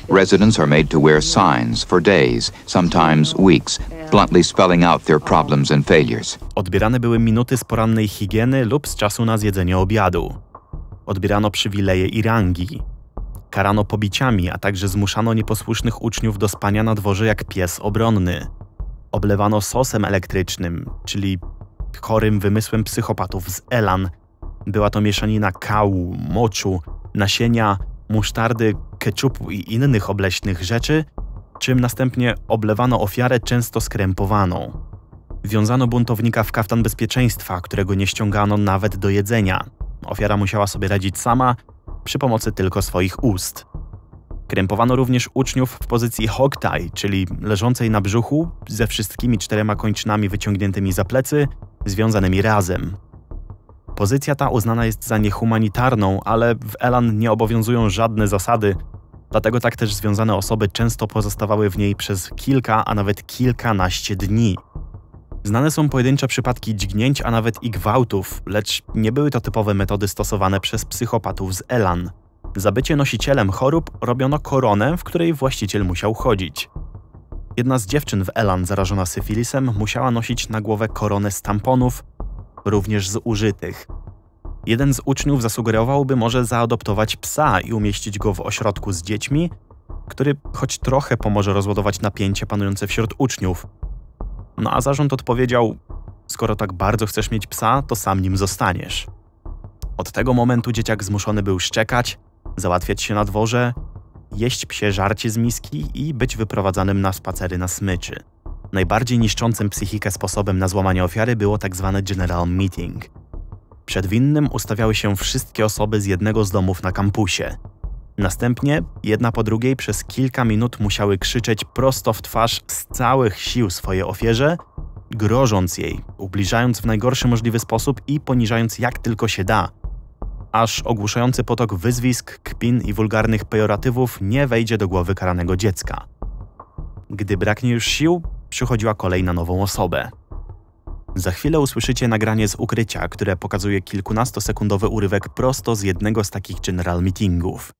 Speaker 2: Residents are made to wear signs for days, sometimes weeks, bluntly spelling out their problems and failures.
Speaker 1: Odbierane były minuty z porannej higieny lub z czasu na zjedzenie obiadu. Odbierano przywileje i rangi. Karano pobiciami, a także zmuszano nieposłusznych uczniów do spania na dworze jak pies obronny. Oblewano sosem elektrycznym, czyli chorym wymysłem psychopatów z Elan. Była to mieszanina kału, moczu, nasienia, musztardy, keczupu i innych obleśnych rzeczy, czym następnie oblewano ofiarę często skrępowaną. Wiązano buntownika w kaftan bezpieczeństwa, którego nie ściągano nawet do jedzenia. Ofiara musiała sobie radzić sama, przy pomocy tylko swoich ust. Krępowano również uczniów w pozycji hogtie, czyli leżącej na brzuchu, ze wszystkimi czterema kończynami wyciągniętymi za plecy, związanymi razem. Pozycja ta uznana jest za niehumanitarną, ale w Elan nie obowiązują żadne zasady, dlatego tak też związane osoby często pozostawały w niej przez kilka, a nawet kilkanaście dni. Znane są pojedyncze przypadki dźgnięć, a nawet i gwałtów, lecz nie były to typowe metody stosowane przez psychopatów z Elan. Zabycie nosicielem chorób robiono koronę, w której właściciel musiał chodzić. Jedna z dziewczyn w Elan zarażona syfilisem musiała nosić na głowę koronę z tamponów, również zużytych. Jeden z uczniów zasugerowałby może zaadoptować psa i umieścić go w ośrodku z dziećmi, który choć trochę pomoże rozładować napięcie panujące wśród uczniów. No a zarząd odpowiedział: Skoro tak bardzo chcesz mieć psa, to sam nim zostaniesz. Od tego momentu dzieciak zmuszony był szczekać, załatwiać się na dworze, jeść psie żarcie z miski i być wyprowadzanym na spacery na smyczy. Najbardziej niszczącym psychikę sposobem na złamanie ofiary było tzw. Tak general meeting. Przed winnym ustawiały się wszystkie osoby z jednego z domów na kampusie. Następnie, jedna po drugiej, przez kilka minut musiały krzyczeć prosto w twarz z całych sił swoje ofierze, grożąc jej, ubliżając w najgorszy możliwy sposób i poniżając jak tylko się da, aż ogłuszający potok wyzwisk, kpin i wulgarnych pejoratywów nie wejdzie do głowy karanego dziecka. Gdy braknie już sił, przychodziła kolej na nową osobę. Za chwilę usłyszycie nagranie z ukrycia, które pokazuje kilkunastosekundowy urywek prosto z jednego z takich general meetingów.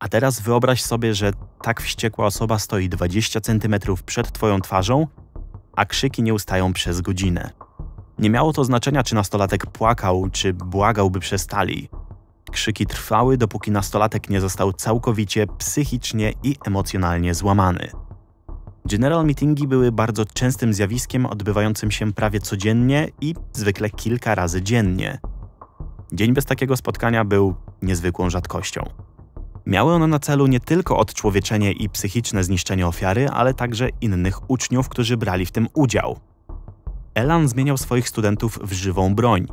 Speaker 1: A teraz wyobraź sobie, że tak wściekła osoba stoi 20 cm przed twoją twarzą, a krzyki nie ustają przez godzinę. Nie miało to znaczenia, czy nastolatek płakał, czy błagał, by przestali. Krzyki trwały, dopóki nastolatek nie został całkowicie psychicznie i emocjonalnie złamany. General meetingi były bardzo częstym zjawiskiem odbywającym się prawie codziennie i zwykle kilka razy dziennie. Dzień bez takiego spotkania był niezwykłą rzadkością. Miały one na celu nie tylko odczłowieczenie i psychiczne zniszczenie ofiary, ale także innych uczniów, którzy brali w tym udział. Elan zmieniał swoich studentów w żywą broń.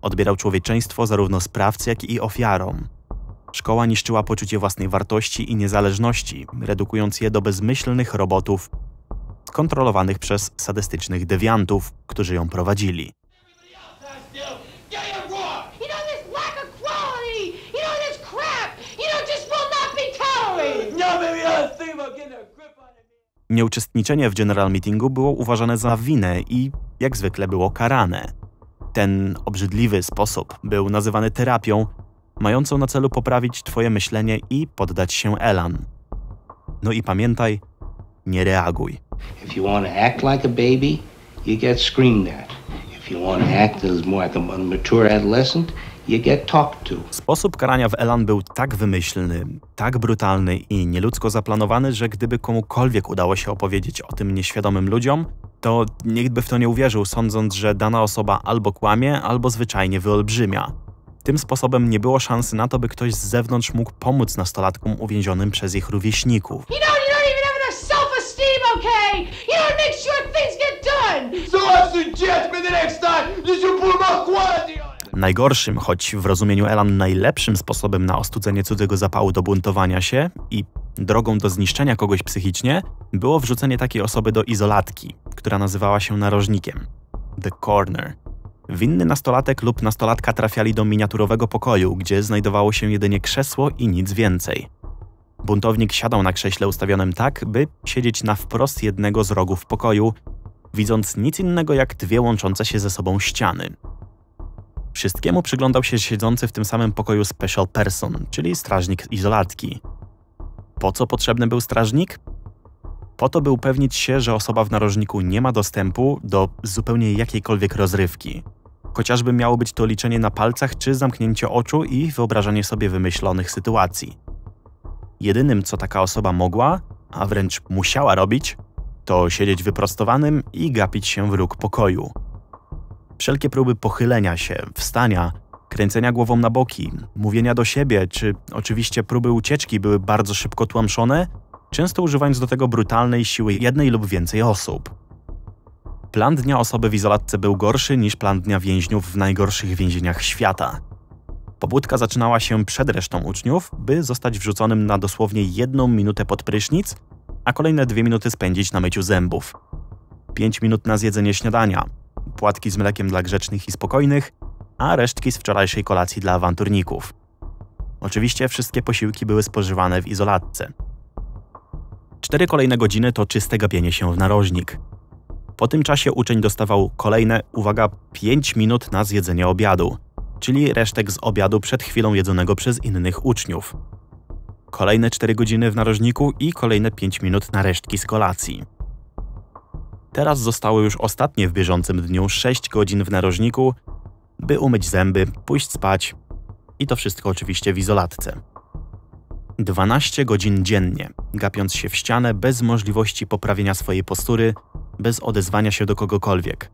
Speaker 1: Odbierał człowieczeństwo zarówno sprawcy, jak i ofiarom. Szkoła niszczyła poczucie własnej wartości i niezależności, redukując je do bezmyślnych robotów kontrolowanych przez sadystycznych dewiantów, którzy ją prowadzili. Nieuczestniczenie w general meetingu było uważane za winę i, jak zwykle, było karane. Ten obrzydliwy sposób był nazywany terapią, mającą na celu poprawić Twoje myślenie i poddać się elan. No i pamiętaj, nie reaguj. If you want to act like a baby, you get screamed at. If you want to act as more like a mature adolescent, Sposób karania w Elan był tak wymyślny, tak brutalny i nieludzko zaplanowany, że gdyby komukolwiek udało się opowiedzieć o tym nieświadomym ludziom, to nikt by w to nie uwierzył, sądząc, że dana osoba albo kłamie, albo zwyczajnie wyolbrzymia. Tym sposobem nie było szansy na to, by ktoś z zewnątrz mógł pomóc nastolatkom uwięzionym przez ich rówieśników.
Speaker 2: You don't, you don't
Speaker 1: Najgorszym, choć w rozumieniu Elan najlepszym sposobem na ostudzenie cudzego zapału do buntowania się i drogą do zniszczenia kogoś psychicznie, było wrzucenie takiej osoby do izolatki, która nazywała się narożnikiem The Corner. Winny nastolatek lub nastolatka trafiali do miniaturowego pokoju, gdzie znajdowało się jedynie krzesło i nic więcej. Buntownik siadał na krześle ustawionym tak, by siedzieć na wprost jednego z rogów pokoju, widząc nic innego jak dwie łączące się ze sobą ściany, Wszystkiemu przyglądał się siedzący w tym samym pokoju special person, czyli strażnik izolatki. Po co potrzebny był strażnik? Po to, by upewnić się, że osoba w narożniku nie ma dostępu do zupełnie jakiejkolwiek rozrywki. Chociażby miało być to liczenie na palcach czy zamknięcie oczu i wyobrażanie sobie wymyślonych sytuacji. Jedynym, co taka osoba mogła, a wręcz musiała robić, to siedzieć wyprostowanym i gapić się w róg pokoju, Wszelkie próby pochylenia się, wstania, kręcenia głową na boki, mówienia do siebie, czy oczywiście próby ucieczki były bardzo szybko tłamszone, często używając do tego brutalnej siły jednej lub więcej osób. Plan dnia osoby w izolatce był gorszy niż plan dnia więźniów w najgorszych więzieniach świata. Pobudka zaczynała się przed resztą uczniów, by zostać wrzuconym na dosłownie jedną minutę pod prysznic, a kolejne dwie minuty spędzić na myciu zębów. 5 minut na zjedzenie śniadania, płatki z mlekiem dla grzecznych i spokojnych, a resztki z wczorajszej kolacji dla awanturników. Oczywiście wszystkie posiłki były spożywane w izolatce. Cztery kolejne godziny to czyste gapienie się w narożnik. Po tym czasie uczeń dostawał kolejne, uwaga, 5 minut na zjedzenie obiadu, czyli resztek z obiadu przed chwilą jedzonego przez innych uczniów. Kolejne 4 godziny w narożniku i kolejne 5 minut na resztki z kolacji. Teraz zostało już ostatnie w bieżącym dniu 6 godzin w narożniku, by umyć zęby, pójść spać i to wszystko oczywiście w izolatce. 12 godzin dziennie, gapiąc się w ścianę bez możliwości poprawienia swojej postury, bez odezwania się do kogokolwiek.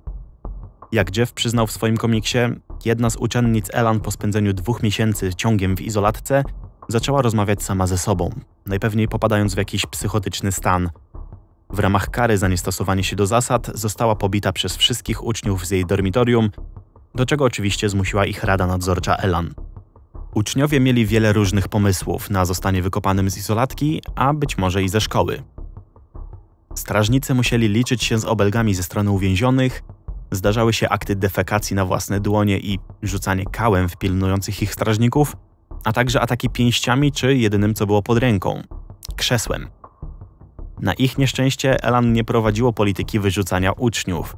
Speaker 1: Jak Jeff przyznał w swoim komiksie, jedna z uczennic Elan po spędzeniu dwóch miesięcy ciągiem w izolatce zaczęła rozmawiać sama ze sobą, najpewniej popadając w jakiś psychotyczny stan – w ramach kary za niestosowanie się do zasad została pobita przez wszystkich uczniów z jej dormitorium, do czego oczywiście zmusiła ich rada nadzorcza Elan. Uczniowie mieli wiele różnych pomysłów na zostanie wykopanym z izolatki, a być może i ze szkoły. Strażnicy musieli liczyć się z obelgami ze strony uwięzionych, zdarzały się akty defekacji na własne dłonie i rzucanie kałem w pilnujących ich strażników, a także ataki pięściami czy jedynym co było pod ręką krzesłem. Na ich nieszczęście Elan nie prowadziło polityki wyrzucania uczniów.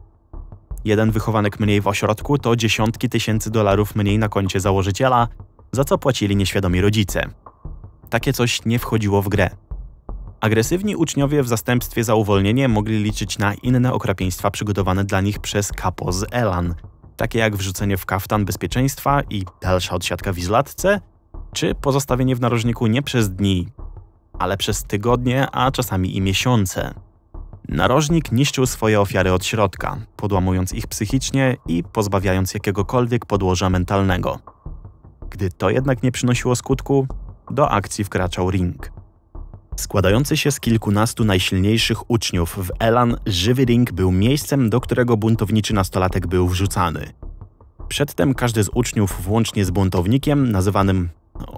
Speaker 1: Jeden wychowanek mniej w ośrodku to dziesiątki tysięcy dolarów mniej na koncie założyciela, za co płacili nieświadomi rodzice. Takie coś nie wchodziło w grę. Agresywni uczniowie w zastępstwie za uwolnienie mogli liczyć na inne okropieństwa przygotowane dla nich przez kapo z Elan, takie jak wrzucenie w kaftan bezpieczeństwa i dalsza odsiadka w izlatce, czy pozostawienie w narożniku nie przez dni, ale przez tygodnie, a czasami i miesiące. Narożnik niszczył swoje ofiary od środka, podłamując ich psychicznie i pozbawiając jakiegokolwiek podłoża mentalnego. Gdy to jednak nie przynosiło skutku, do akcji wkraczał ring. Składający się z kilkunastu najsilniejszych uczniów w Elan, żywy ring był miejscem, do którego buntowniczy nastolatek był wrzucany. Przedtem każdy z uczniów, włącznie z buntownikiem, nazywanym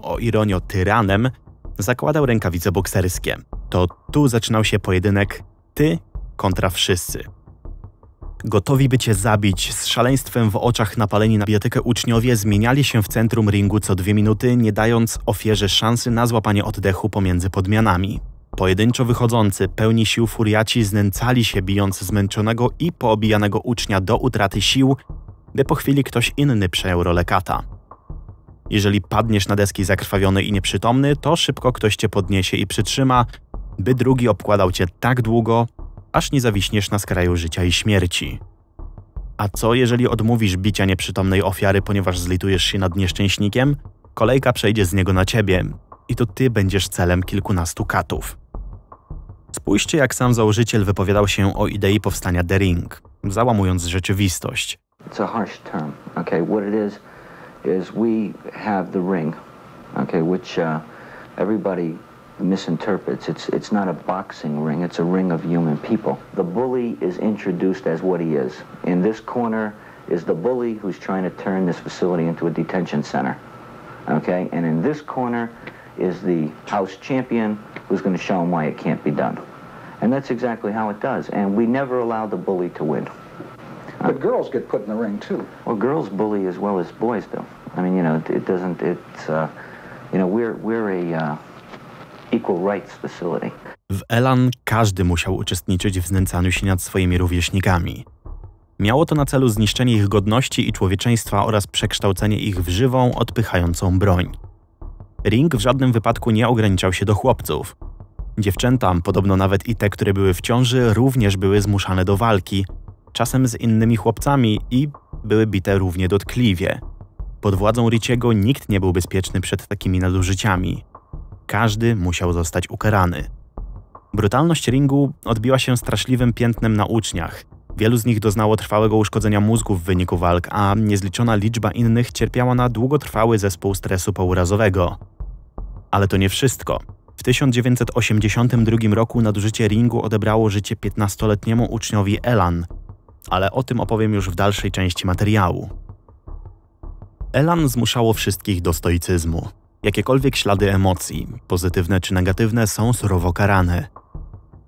Speaker 1: o ironio tyranem, zakładał rękawice bokserskie. To tu zaczynał się pojedynek ty kontra wszyscy. Gotowi by cię zabić, z szaleństwem w oczach napaleni na bijatykę uczniowie zmieniali się w centrum ringu co dwie minuty, nie dając ofierze szansy na złapanie oddechu pomiędzy podmianami. Pojedynczo wychodzący, pełni sił furiaci znęcali się bijąc zmęczonego i poobijanego ucznia do utraty sił, gdy po chwili ktoś inny przejął rolę kata. Jeżeli padniesz na deski zakrwawiony i nieprzytomny, to szybko ktoś cię podniesie i przytrzyma, by drugi obkładał cię tak długo, aż nie zawiśniesz na skraju życia i śmierci. A co jeżeli odmówisz bicia nieprzytomnej ofiary, ponieważ zlitujesz się nad nieszczęśnikiem? Kolejka przejdzie z niego na ciebie i to ty będziesz celem kilkunastu katów. Spójrzcie, jak sam założyciel wypowiadał się o idei powstania The Ring, załamując rzeczywistość. It's a harsh term.
Speaker 2: Okay, what it is... is we have the ring, okay, which uh, everybody misinterprets. It's, it's not a boxing ring, it's a ring of human people. The bully is introduced as what he is. In this corner is the bully who's trying to turn this facility into a detention center, okay? And in this corner is the house champion who's going to show him why it can't be done. And that's exactly how it does. And we never allow the bully to win. But girls get put in the ring too. Well, girls bully as well as boys I mean, you know,
Speaker 1: it, it doesn't. It's uh, you know, we're we're a uh, equal rights facility. W Elan każdy musiał uczestniczyć w znęcaniu się nad swoimi rówieśnikami. Miało to na celu zniszczenie ich godności i człowieczeństwa oraz przekształcenie ich w żywą, odpychającą broń. Ring w żadnym wypadku nie ograniczał się do chłopców. Dziewczęta, podobno nawet i te, które były w ciąży, również były zmuszane do walki, czasem z innymi chłopcami i były bite równie dotkliwie. Pod władzą Riciego nikt nie był bezpieczny przed takimi nadużyciami. Każdy musiał zostać ukarany. Brutalność ringu odbiła się straszliwym piętnem na uczniach. Wielu z nich doznało trwałego uszkodzenia mózgu w wyniku walk, a niezliczona liczba innych cierpiała na długotrwały zespół stresu pourazowego. Ale to nie wszystko. W 1982 roku nadużycie ringu odebrało życie 15-letniemu uczniowi Elan, ale o tym opowiem już w dalszej części materiału. Elan zmuszało wszystkich do stoicyzmu. Jakiekolwiek ślady emocji, pozytywne czy negatywne, są surowo karane.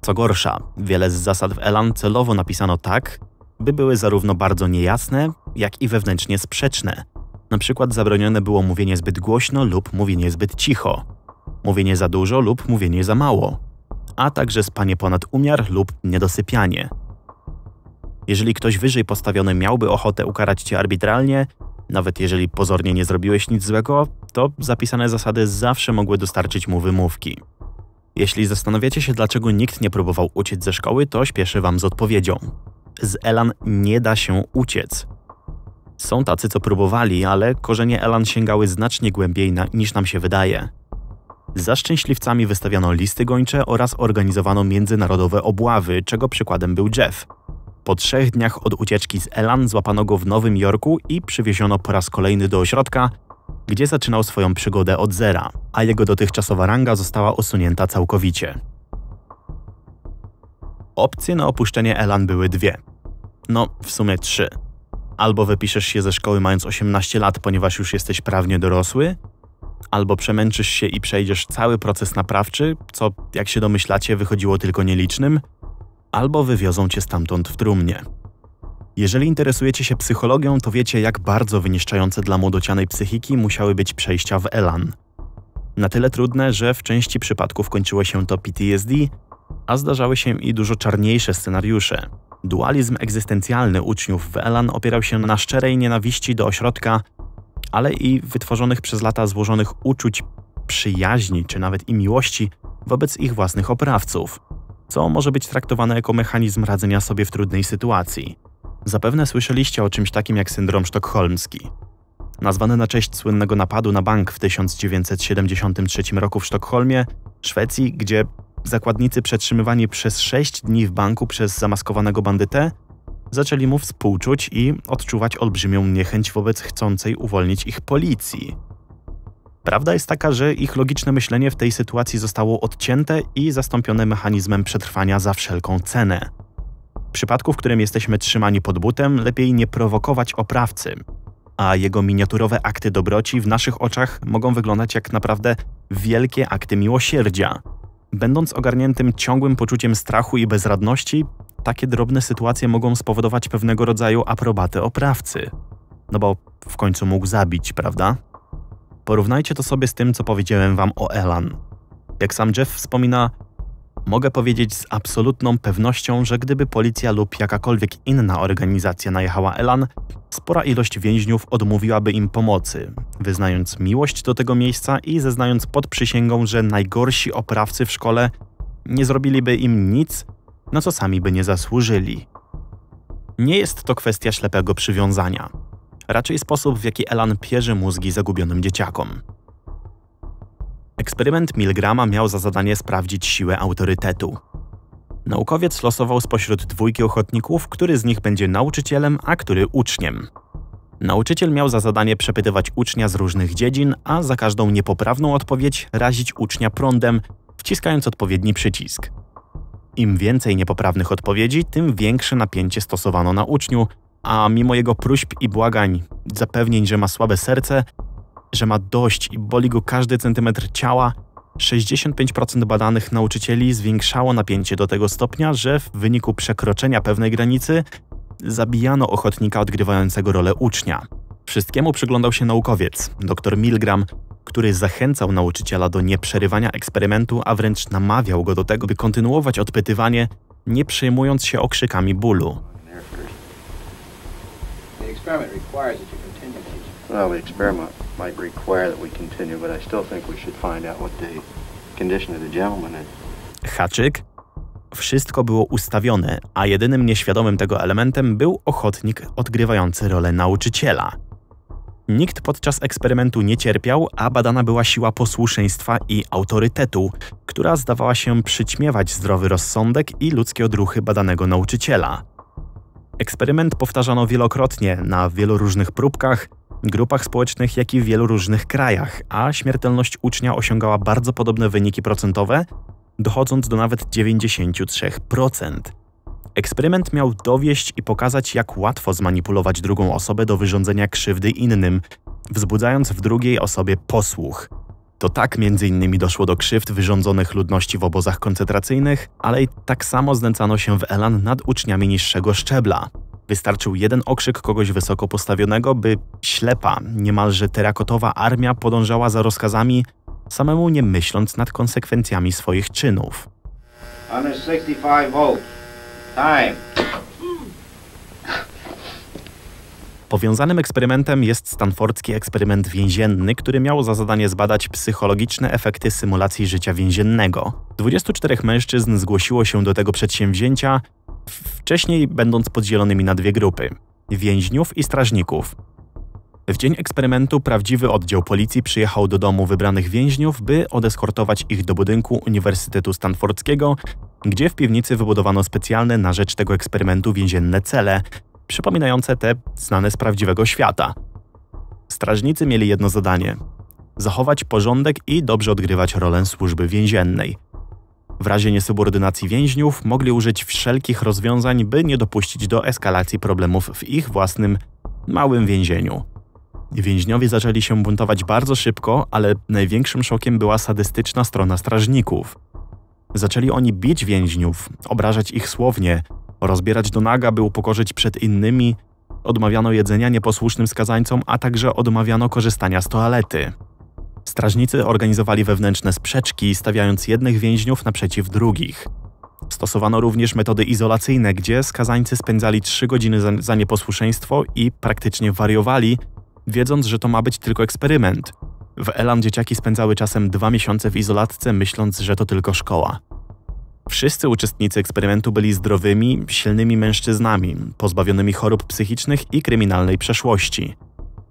Speaker 1: Co gorsza, wiele z zasad w Elan celowo napisano tak, by były zarówno bardzo niejasne, jak i wewnętrznie sprzeczne. Na przykład zabronione było mówienie zbyt głośno lub mówienie zbyt cicho, mówienie za dużo lub mówienie za mało, a także spanie ponad umiar lub niedosypianie – jeżeli ktoś wyżej postawiony miałby ochotę ukarać cię arbitralnie, nawet jeżeli pozornie nie zrobiłeś nic złego, to zapisane zasady zawsze mogły dostarczyć mu wymówki. Jeśli zastanawiacie się, dlaczego nikt nie próbował uciec ze szkoły, to śpieszę wam z odpowiedzią. Z Elan nie da się uciec. Są tacy, co próbowali, ale korzenie Elan sięgały znacznie głębiej na, niż nam się wydaje. Za szczęśliwcami wystawiano listy gończe oraz organizowano międzynarodowe obławy, czego przykładem był Jeff – po trzech dniach od ucieczki z Elan złapano go w Nowym Jorku i przywieziono po raz kolejny do ośrodka, gdzie zaczynał swoją przygodę od zera, a jego dotychczasowa ranga została osunięta całkowicie. Opcje na opuszczenie Elan były dwie. No, w sumie trzy. Albo wypiszesz się ze szkoły mając 18 lat, ponieważ już jesteś prawnie dorosły, albo przemęczysz się i przejdziesz cały proces naprawczy, co, jak się domyślacie, wychodziło tylko nielicznym, albo wywiozą cię stamtąd w trumnie. Jeżeli interesujecie się psychologią, to wiecie, jak bardzo wyniszczające dla młodocianej psychiki musiały być przejścia w Elan. Na tyle trudne, że w części przypadków kończyło się to PTSD, a zdarzały się i dużo czarniejsze scenariusze. Dualizm egzystencjalny uczniów w Elan opierał się na szczerej nienawiści do ośrodka, ale i wytworzonych przez lata złożonych uczuć, przyjaźni czy nawet i miłości wobec ich własnych oprawców co może być traktowane jako mechanizm radzenia sobie w trudnej sytuacji. Zapewne słyszeliście o czymś takim jak syndrom sztokholmski. Nazwany na cześć słynnego napadu na bank w 1973 roku w Sztokholmie, Szwecji, gdzie zakładnicy przetrzymywani przez 6 dni w banku przez zamaskowanego bandytę zaczęli mu współczuć i odczuwać olbrzymią niechęć wobec chcącej uwolnić ich policji. Prawda jest taka, że ich logiczne myślenie w tej sytuacji zostało odcięte i zastąpione mechanizmem przetrwania za wszelką cenę. W przypadku, w którym jesteśmy trzymani pod butem, lepiej nie prowokować oprawcy, a jego miniaturowe akty dobroci w naszych oczach mogą wyglądać jak naprawdę wielkie akty miłosierdzia. Będąc ogarniętym ciągłym poczuciem strachu i bezradności, takie drobne sytuacje mogą spowodować pewnego rodzaju aprobatę oprawcy. No bo w końcu mógł zabić, prawda? Porównajcie to sobie z tym, co powiedziałem wam o Elan. Jak sam Jeff wspomina, mogę powiedzieć z absolutną pewnością, że gdyby policja lub jakakolwiek inna organizacja najechała Elan, spora ilość więźniów odmówiłaby im pomocy, wyznając miłość do tego miejsca i zeznając pod przysięgą, że najgorsi oprawcy w szkole nie zrobiliby im nic, na co sami by nie zasłużyli. Nie jest to kwestia ślepego przywiązania raczej sposób, w jaki Elan pierze mózgi zagubionym dzieciakom. Eksperyment Milgrama miał za zadanie sprawdzić siłę autorytetu. Naukowiec losował spośród dwójki ochotników, który z nich będzie nauczycielem, a który uczniem. Nauczyciel miał za zadanie przepytywać ucznia z różnych dziedzin, a za każdą niepoprawną odpowiedź razić ucznia prądem, wciskając odpowiedni przycisk. Im więcej niepoprawnych odpowiedzi, tym większe napięcie stosowano na uczniu, a mimo jego próśb i błagań, zapewnień, że ma słabe serce, że ma dość i boli go każdy centymetr ciała, 65% badanych nauczycieli zwiększało napięcie do tego stopnia, że w wyniku przekroczenia pewnej granicy zabijano ochotnika odgrywającego rolę ucznia. Wszystkiemu przyglądał się naukowiec, dr Milgram, który zachęcał nauczyciela do nieprzerywania eksperymentu, a wręcz namawiał go do tego, by kontynuować odpytywanie, nie przejmując się okrzykami bólu
Speaker 2: experiment requires that you continue, Well, the experiment might require that we continue, but I still think we should find out what the condition of the gentleman is.
Speaker 1: Haczyk? Wszystko było ustawione, a jedynym nieświadomym tego elementem był ochotnik odgrywający rolę nauczyciela. Nikt podczas eksperymentu nie cierpiał, a badana była siła posłuszeństwa i autorytetu, która zdawała się przyćmiewać zdrowy rozsądek i ludzkie odruchy badanego nauczyciela. Eksperyment powtarzano wielokrotnie na wielu różnych próbkach, grupach społecznych, jak i w wielu różnych krajach, a śmiertelność ucznia osiągała bardzo podobne wyniki procentowe, dochodząc do nawet 93%. Eksperyment miał dowieść i pokazać, jak łatwo zmanipulować drugą osobę do wyrządzenia krzywdy innym, wzbudzając w drugiej osobie posłuch. To tak m.in. doszło do krzywd wyrządzonych ludności w obozach koncentracyjnych, ale i tak samo znęcano się w Elan nad uczniami niższego szczebla. Wystarczył jeden okrzyk kogoś wysoko postawionego, by ślepa, niemalże terakotowa armia podążała za rozkazami, samemu nie myśląc nad konsekwencjami swoich czynów.
Speaker 2: 165 volts. Time.
Speaker 1: Powiązanym eksperymentem jest stanfordzki eksperyment więzienny, który miał za zadanie zbadać psychologiczne efekty symulacji życia więziennego. 24 mężczyzn zgłosiło się do tego przedsięwzięcia, wcześniej będąc podzielonymi na dwie grupy więźniów i strażników. W dzień eksperymentu prawdziwy oddział policji przyjechał do domu wybranych więźniów, by odeskortować ich do budynku Uniwersytetu Stanfordzkiego, gdzie w piwnicy wybudowano specjalne na rzecz tego eksperymentu więzienne cele, przypominające te znane z prawdziwego świata. Strażnicy mieli jedno zadanie: zachować porządek i dobrze odgrywać rolę służby więziennej. W razie niesubordynacji więźniów mogli użyć wszelkich rozwiązań, by nie dopuścić do eskalacji problemów w ich własnym małym więzieniu. Więźniowie zaczęli się buntować bardzo szybko, ale największym szokiem była sadystyczna strona strażników. Zaczęli oni bić więźniów, obrażać ich słownie, Rozbierać do naga, by upokorzyć przed innymi, odmawiano jedzenia nieposłusznym skazańcom, a także odmawiano korzystania z toalety. Strażnicy organizowali wewnętrzne sprzeczki, stawiając jednych więźniów naprzeciw drugich. Stosowano również metody izolacyjne, gdzie skazańcy spędzali 3 godziny za, za nieposłuszeństwo i praktycznie wariowali, wiedząc, że to ma być tylko eksperyment. W Elam dzieciaki spędzały czasem dwa miesiące w izolatce, myśląc, że to tylko szkoła. Wszyscy uczestnicy eksperymentu byli zdrowymi, silnymi mężczyznami, pozbawionymi chorób psychicznych i kryminalnej przeszłości.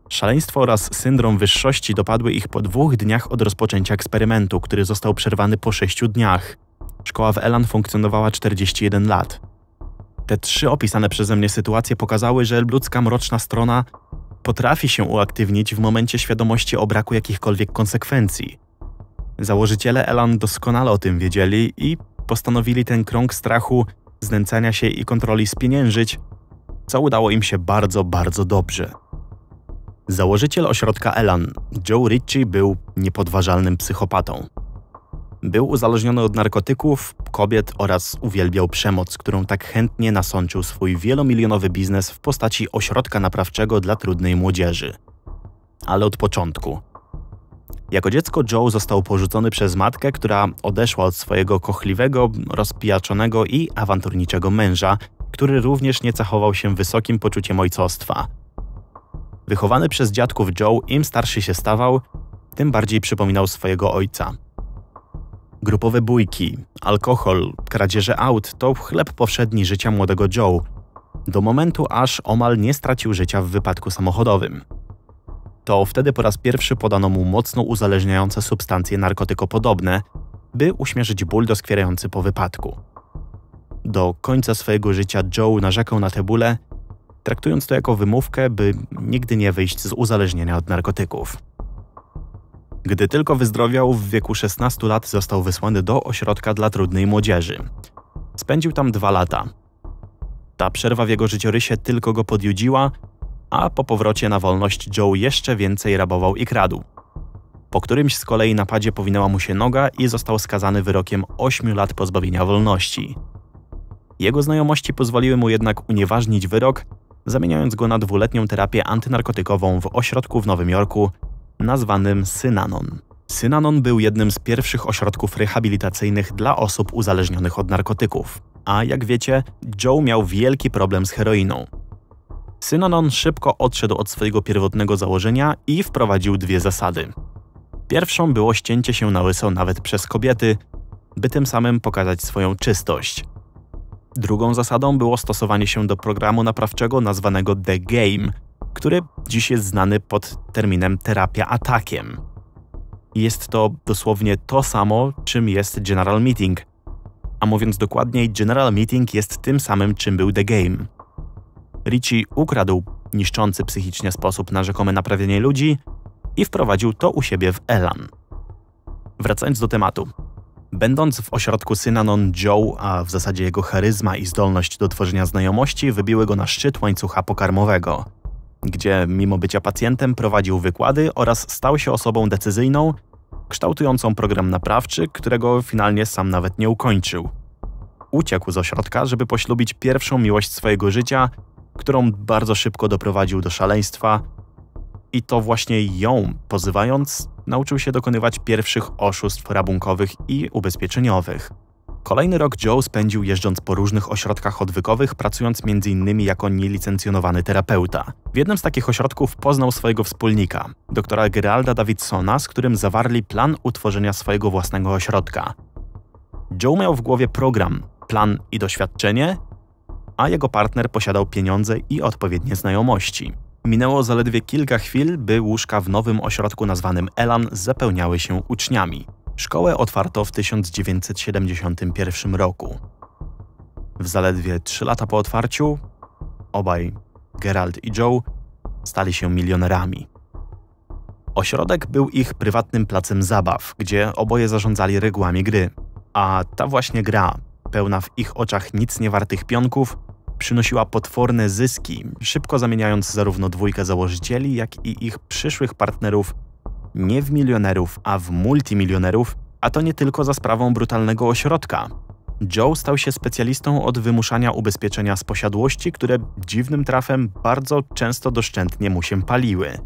Speaker 1: Szaleństwo oraz syndrom wyższości dopadły ich po dwóch dniach od rozpoczęcia eksperymentu, który został przerwany po sześciu dniach. Szkoła w Elan funkcjonowała 41 lat. Te trzy opisane przeze mnie sytuacje pokazały, że ludzka mroczna strona potrafi się uaktywnić w momencie świadomości o braku jakichkolwiek konsekwencji. Założyciele Elan doskonale o tym wiedzieli i postanowili ten krąg strachu, znęcania się i kontroli spieniężyć, co udało im się bardzo, bardzo dobrze. Założyciel ośrodka Elan, Joe Ritchie, był niepodważalnym psychopatą. Był uzależniony od narkotyków, kobiet oraz uwielbiał przemoc, którą tak chętnie nasączył swój wielomilionowy biznes w postaci ośrodka naprawczego dla trudnej młodzieży. Ale od początku – jako dziecko Joe został porzucony przez matkę, która odeszła od swojego kochliwego, rozpijaczonego i awanturniczego męża, który również nie cechował się wysokim poczuciem ojcostwa. Wychowany przez dziadków Joe, im starszy się stawał, tym bardziej przypominał swojego ojca. Grupowe bójki, alkohol, kradzieże aut to chleb powszedni życia młodego Joe, do momentu aż omal nie stracił życia w wypadku samochodowym. To wtedy po raz pierwszy podano mu mocno uzależniające substancje narkotykopodobne, by uśmierzyć ból doskwierający po wypadku. Do końca swojego życia Joe narzekał na te bóle, traktując to jako wymówkę, by nigdy nie wyjść z uzależnienia od narkotyków. Gdy tylko wyzdrowiał, w wieku 16 lat został wysłany do ośrodka dla trudnej młodzieży. Spędził tam dwa lata. Ta przerwa w jego życiorysie tylko go podjudziła, a po powrocie na wolność Joe jeszcze więcej rabował i kradł. Po którymś z kolei napadzie powinęła mu się noga i został skazany wyrokiem 8 lat pozbawienia wolności. Jego znajomości pozwoliły mu jednak unieważnić wyrok, zamieniając go na dwuletnią terapię antynarkotykową w ośrodku w Nowym Jorku nazwanym Synanon. Synanon był jednym z pierwszych ośrodków rehabilitacyjnych dla osób uzależnionych od narkotyków. A jak wiecie, Joe miał wielki problem z heroiną. Synanon szybko odszedł od swojego pierwotnego założenia i wprowadził dwie zasady. Pierwszą było ścięcie się na łyso nawet przez kobiety, by tym samym pokazać swoją czystość. Drugą zasadą było stosowanie się do programu naprawczego nazwanego The Game, który dziś jest znany pod terminem terapia atakiem. Jest to dosłownie to samo, czym jest General Meeting. A mówiąc dokładniej, General Meeting jest tym samym, czym był The Game. Richie ukradł niszczący psychicznie sposób na rzekome naprawienie ludzi i wprowadził to u siebie w Elan. Wracając do tematu. Będąc w ośrodku Synanon, Joe, a w zasadzie jego charyzma i zdolność do tworzenia znajomości, wybiły go na szczyt łańcucha pokarmowego, gdzie mimo bycia pacjentem prowadził wykłady oraz stał się osobą decyzyjną, kształtującą program naprawczy, którego finalnie sam nawet nie ukończył. Uciekł z ośrodka, żeby poślubić pierwszą miłość swojego życia, którą bardzo szybko doprowadził do szaleństwa, i to właśnie ją, pozywając, nauczył się dokonywać pierwszych oszustw rabunkowych i ubezpieczeniowych. Kolejny rok Joe spędził jeżdżąc po różnych ośrodkach odwykowych, pracując m.in. jako nielicencjonowany terapeuta. W jednym z takich ośrodków poznał swojego wspólnika, doktora Geralda Davidsona, z którym zawarli plan utworzenia swojego własnego ośrodka. Joe miał w głowie program, plan i doświadczenie, a jego partner posiadał pieniądze i odpowiednie znajomości. Minęło zaledwie kilka chwil, by łóżka w nowym ośrodku nazwanym Elan zapełniały się uczniami. Szkołę otwarto w 1971 roku. W zaledwie trzy lata po otwarciu obaj, Gerald i Joe, stali się milionerami. Ośrodek był ich prywatnym placem zabaw, gdzie oboje zarządzali regułami gry. A ta właśnie gra, pełna w ich oczach nic niewartych pionków, przynosiła potworne zyski, szybko zamieniając zarówno dwójkę założycieli, jak i ich przyszłych partnerów nie w milionerów, a w multimilionerów, a to nie tylko za sprawą brutalnego ośrodka. Joe stał się specjalistą od wymuszania ubezpieczenia z posiadłości, które dziwnym trafem bardzo często doszczętnie mu się paliły.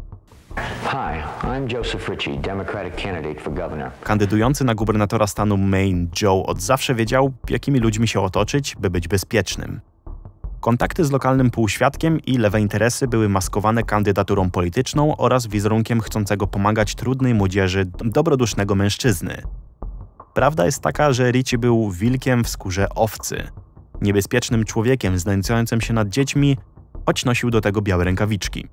Speaker 1: Kandydujący na gubernatora stanu Maine Joe od zawsze wiedział, jakimi ludźmi się otoczyć, by być bezpiecznym. Kontakty z lokalnym półświadkiem i lewe interesy były maskowane kandydaturą polityczną oraz wizerunkiem chcącego pomagać trudnej młodzieży dobrodusznego mężczyzny. Prawda jest taka, że Ritchie był wilkiem w skórze owcy, niebezpiecznym człowiekiem znęcającym się nad dziećmi, choć nosił do tego białe rękawiczki.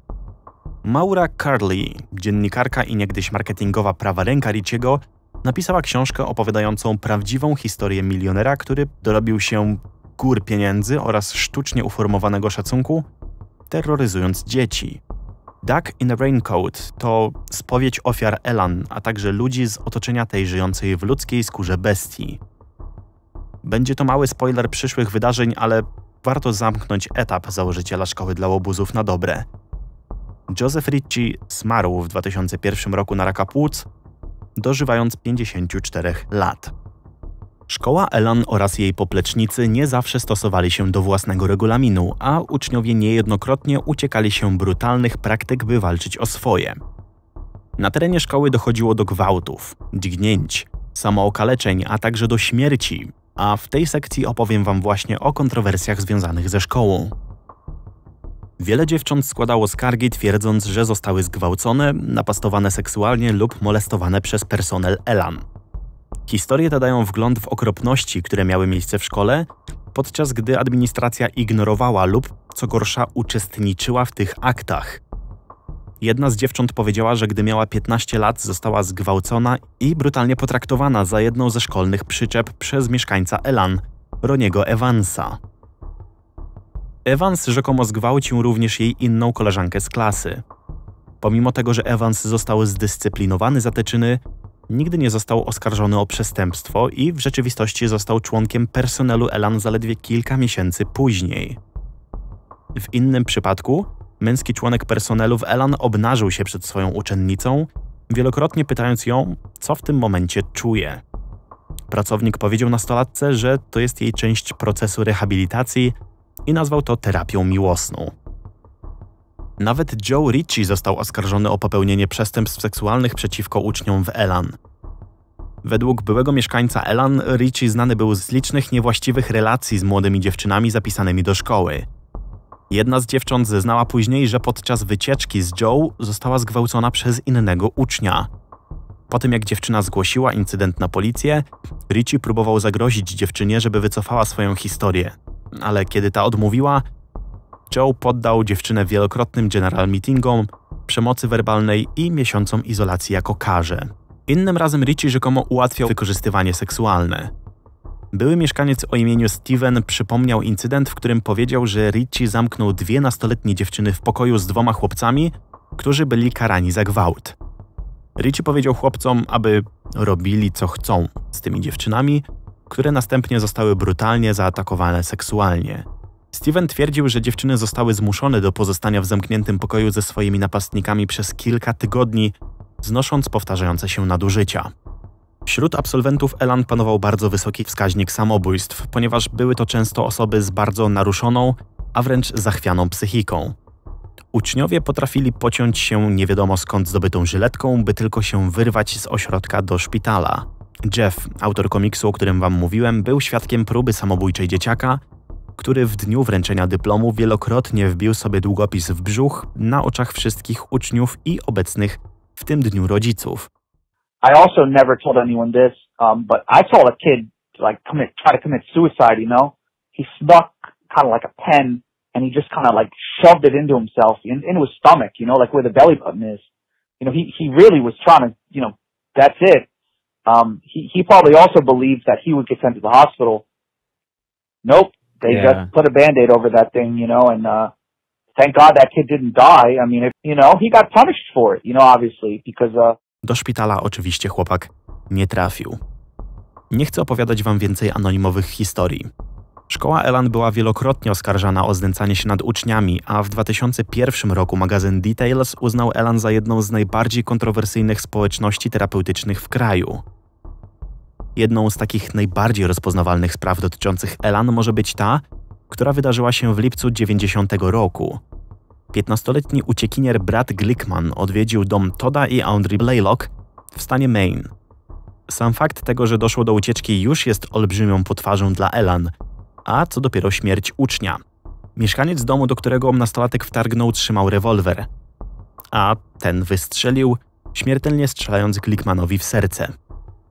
Speaker 1: Maura Curley, dziennikarka i niegdyś marketingowa prawa ręka Riciego, napisała książkę opowiadającą prawdziwą historię milionera, który dorobił się gór pieniędzy oraz sztucznie uformowanego szacunku, terroryzując dzieci. Duck in a Raincoat to spowiedź ofiar Elan, a także ludzi z otoczenia tej żyjącej w ludzkiej skórze bestii. Będzie to mały spoiler przyszłych wydarzeń, ale warto zamknąć etap założyciela szkoły dla łobuzów na dobre – Joseph Ritchie zmarł w 2001 roku na raka płuc, dożywając 54 lat. Szkoła Elan oraz jej poplecznicy nie zawsze stosowali się do własnego regulaminu, a uczniowie niejednokrotnie uciekali się brutalnych praktyk, by walczyć o swoje. Na terenie szkoły dochodziło do gwałtów, dźgnięć, samookaleczeń, a także do śmierci. A w tej sekcji opowiem Wam właśnie o kontrowersjach związanych ze szkołą. Wiele dziewcząt składało skargi twierdząc, że zostały zgwałcone, napastowane seksualnie lub molestowane przez personel Elan. Historie te dają wgląd w okropności, które miały miejsce w szkole, podczas gdy administracja ignorowała lub, co gorsza, uczestniczyła w tych aktach. Jedna z dziewcząt powiedziała, że gdy miała 15 lat, została zgwałcona i brutalnie potraktowana za jedną ze szkolnych przyczep przez mieszkańca Elan, Roniego Evansa. Evans rzekomo zgwałcił również jej inną koleżankę z klasy. Pomimo tego, że Evans został zdyscyplinowany za te czyny, nigdy nie został oskarżony o przestępstwo i w rzeczywistości został członkiem personelu Elan zaledwie kilka miesięcy później. W innym przypadku, męski członek personelu w Elan obnażył się przed swoją uczennicą, wielokrotnie pytając ją, co w tym momencie czuje. Pracownik powiedział nastolatce, że to jest jej część procesu rehabilitacji i nazwał to terapią miłosną. Nawet Joe Ritchie został oskarżony o popełnienie przestępstw seksualnych przeciwko uczniom w Elan. Według byłego mieszkańca Elan, Ritchie znany był z licznych niewłaściwych relacji z młodymi dziewczynami zapisanymi do szkoły. Jedna z dziewcząt zeznała później, że podczas wycieczki z Joe została zgwałcona przez innego ucznia. Po tym jak dziewczyna zgłosiła incydent na policję, Ritchie próbował zagrozić dziewczynie, żeby wycofała swoją historię, ale kiedy ta odmówiła, Joe poddał dziewczynę wielokrotnym general meetingom, przemocy werbalnej i miesiącom izolacji jako karze. Innym razem Richie rzekomo ułatwiał wykorzystywanie seksualne. Były mieszkaniec o imieniu Steven przypomniał incydent, w którym powiedział, że Richie zamknął dwie nastoletnie dziewczyny w pokoju z dwoma chłopcami, którzy byli karani za gwałt. Richie powiedział chłopcom, aby robili co chcą z tymi dziewczynami, które następnie zostały brutalnie zaatakowane seksualnie. Steven twierdził, że dziewczyny zostały zmuszone do pozostania w zamkniętym pokoju ze swoimi napastnikami przez kilka tygodni, znosząc powtarzające się nadużycia. Wśród absolwentów Elan panował bardzo wysoki wskaźnik samobójstw, ponieważ były to często osoby z bardzo naruszoną, a wręcz zachwianą psychiką. Uczniowie potrafili pociąć się nie wiadomo skąd zdobytą żyletką, by tylko się wyrwać z ośrodka do szpitala. Jeff, autor komiksu, o którym wam mówiłem, był świadkiem próby samobójczej dzieciaka, który w dniu wręczenia dyplomu wielokrotnie wbił sobie długopis w brzuch na oczach wszystkich uczniów i obecnych w tym dniu rodziców.
Speaker 2: I also never told anyone this, um, but I saw a kid like commit, try to commit suicide, you know? He snuck kind of like a pen and he just kind of like shoved it into himself, in, into his stomach, you know, like where the belly button is. You know, he, he really was trying to, you know, that's it. Um, he, he probably also believed that he would get sent to the hospital. Nope. They yeah. just put a band-aid over that thing, you know, and, uh, thank God that kid didn't die. I mean, if, you know, he got punished for it, you know, obviously, because, uh...
Speaker 1: Do szpitala oczywiście chłopak nie trafił. Nie chcę opowiadać wam więcej anonimowych historii. Szkoła Elan była wielokrotnie oskarżana o znęcanie się nad uczniami, a w 2001 roku magazyn Details uznał Elan za jedną z najbardziej kontrowersyjnych społeczności terapeutycznych w kraju. Jedną z takich najbardziej rozpoznawalnych spraw dotyczących Elan może być ta, która wydarzyła się w lipcu 90 roku. 15-letni uciekinier Brad Glickman odwiedził dom Toda i Audrey Blaylock w stanie Maine. Sam fakt tego, że doszło do ucieczki już jest olbrzymią potwarzą dla Elan, a co dopiero śmierć ucznia. Mieszkaniec domu, do którego nastolatek wtargnął, trzymał rewolwer, a ten wystrzelił, śmiertelnie strzelając Glickmanowi w serce.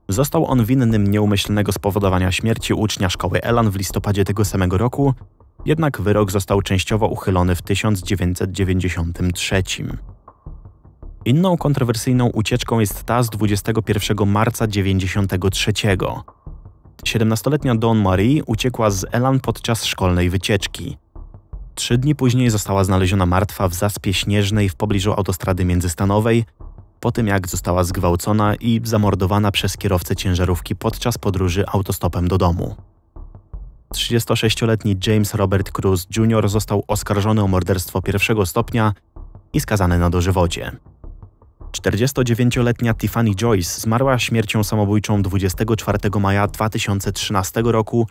Speaker 1: Został on winnym nieumyślnego spowodowania śmierci ucznia szkoły Elan w listopadzie tego samego roku, jednak wyrok został częściowo uchylony w 1993. Inną kontrowersyjną ucieczką jest ta z 21 marca 1993. 17-letnia Dawn Marie uciekła z Elan podczas szkolnej wycieczki. Trzy dni później została znaleziona martwa w zaspie śnieżnej w pobliżu autostrady międzystanowej, po tym, jak została zgwałcona i zamordowana przez kierowcę ciężarówki podczas podróży autostopem do domu. 36-letni James Robert Cruz Jr. został oskarżony o morderstwo pierwszego stopnia i skazany na dożywocie. 49-letnia Tiffany Joyce zmarła śmiercią samobójczą 24 maja 2013 roku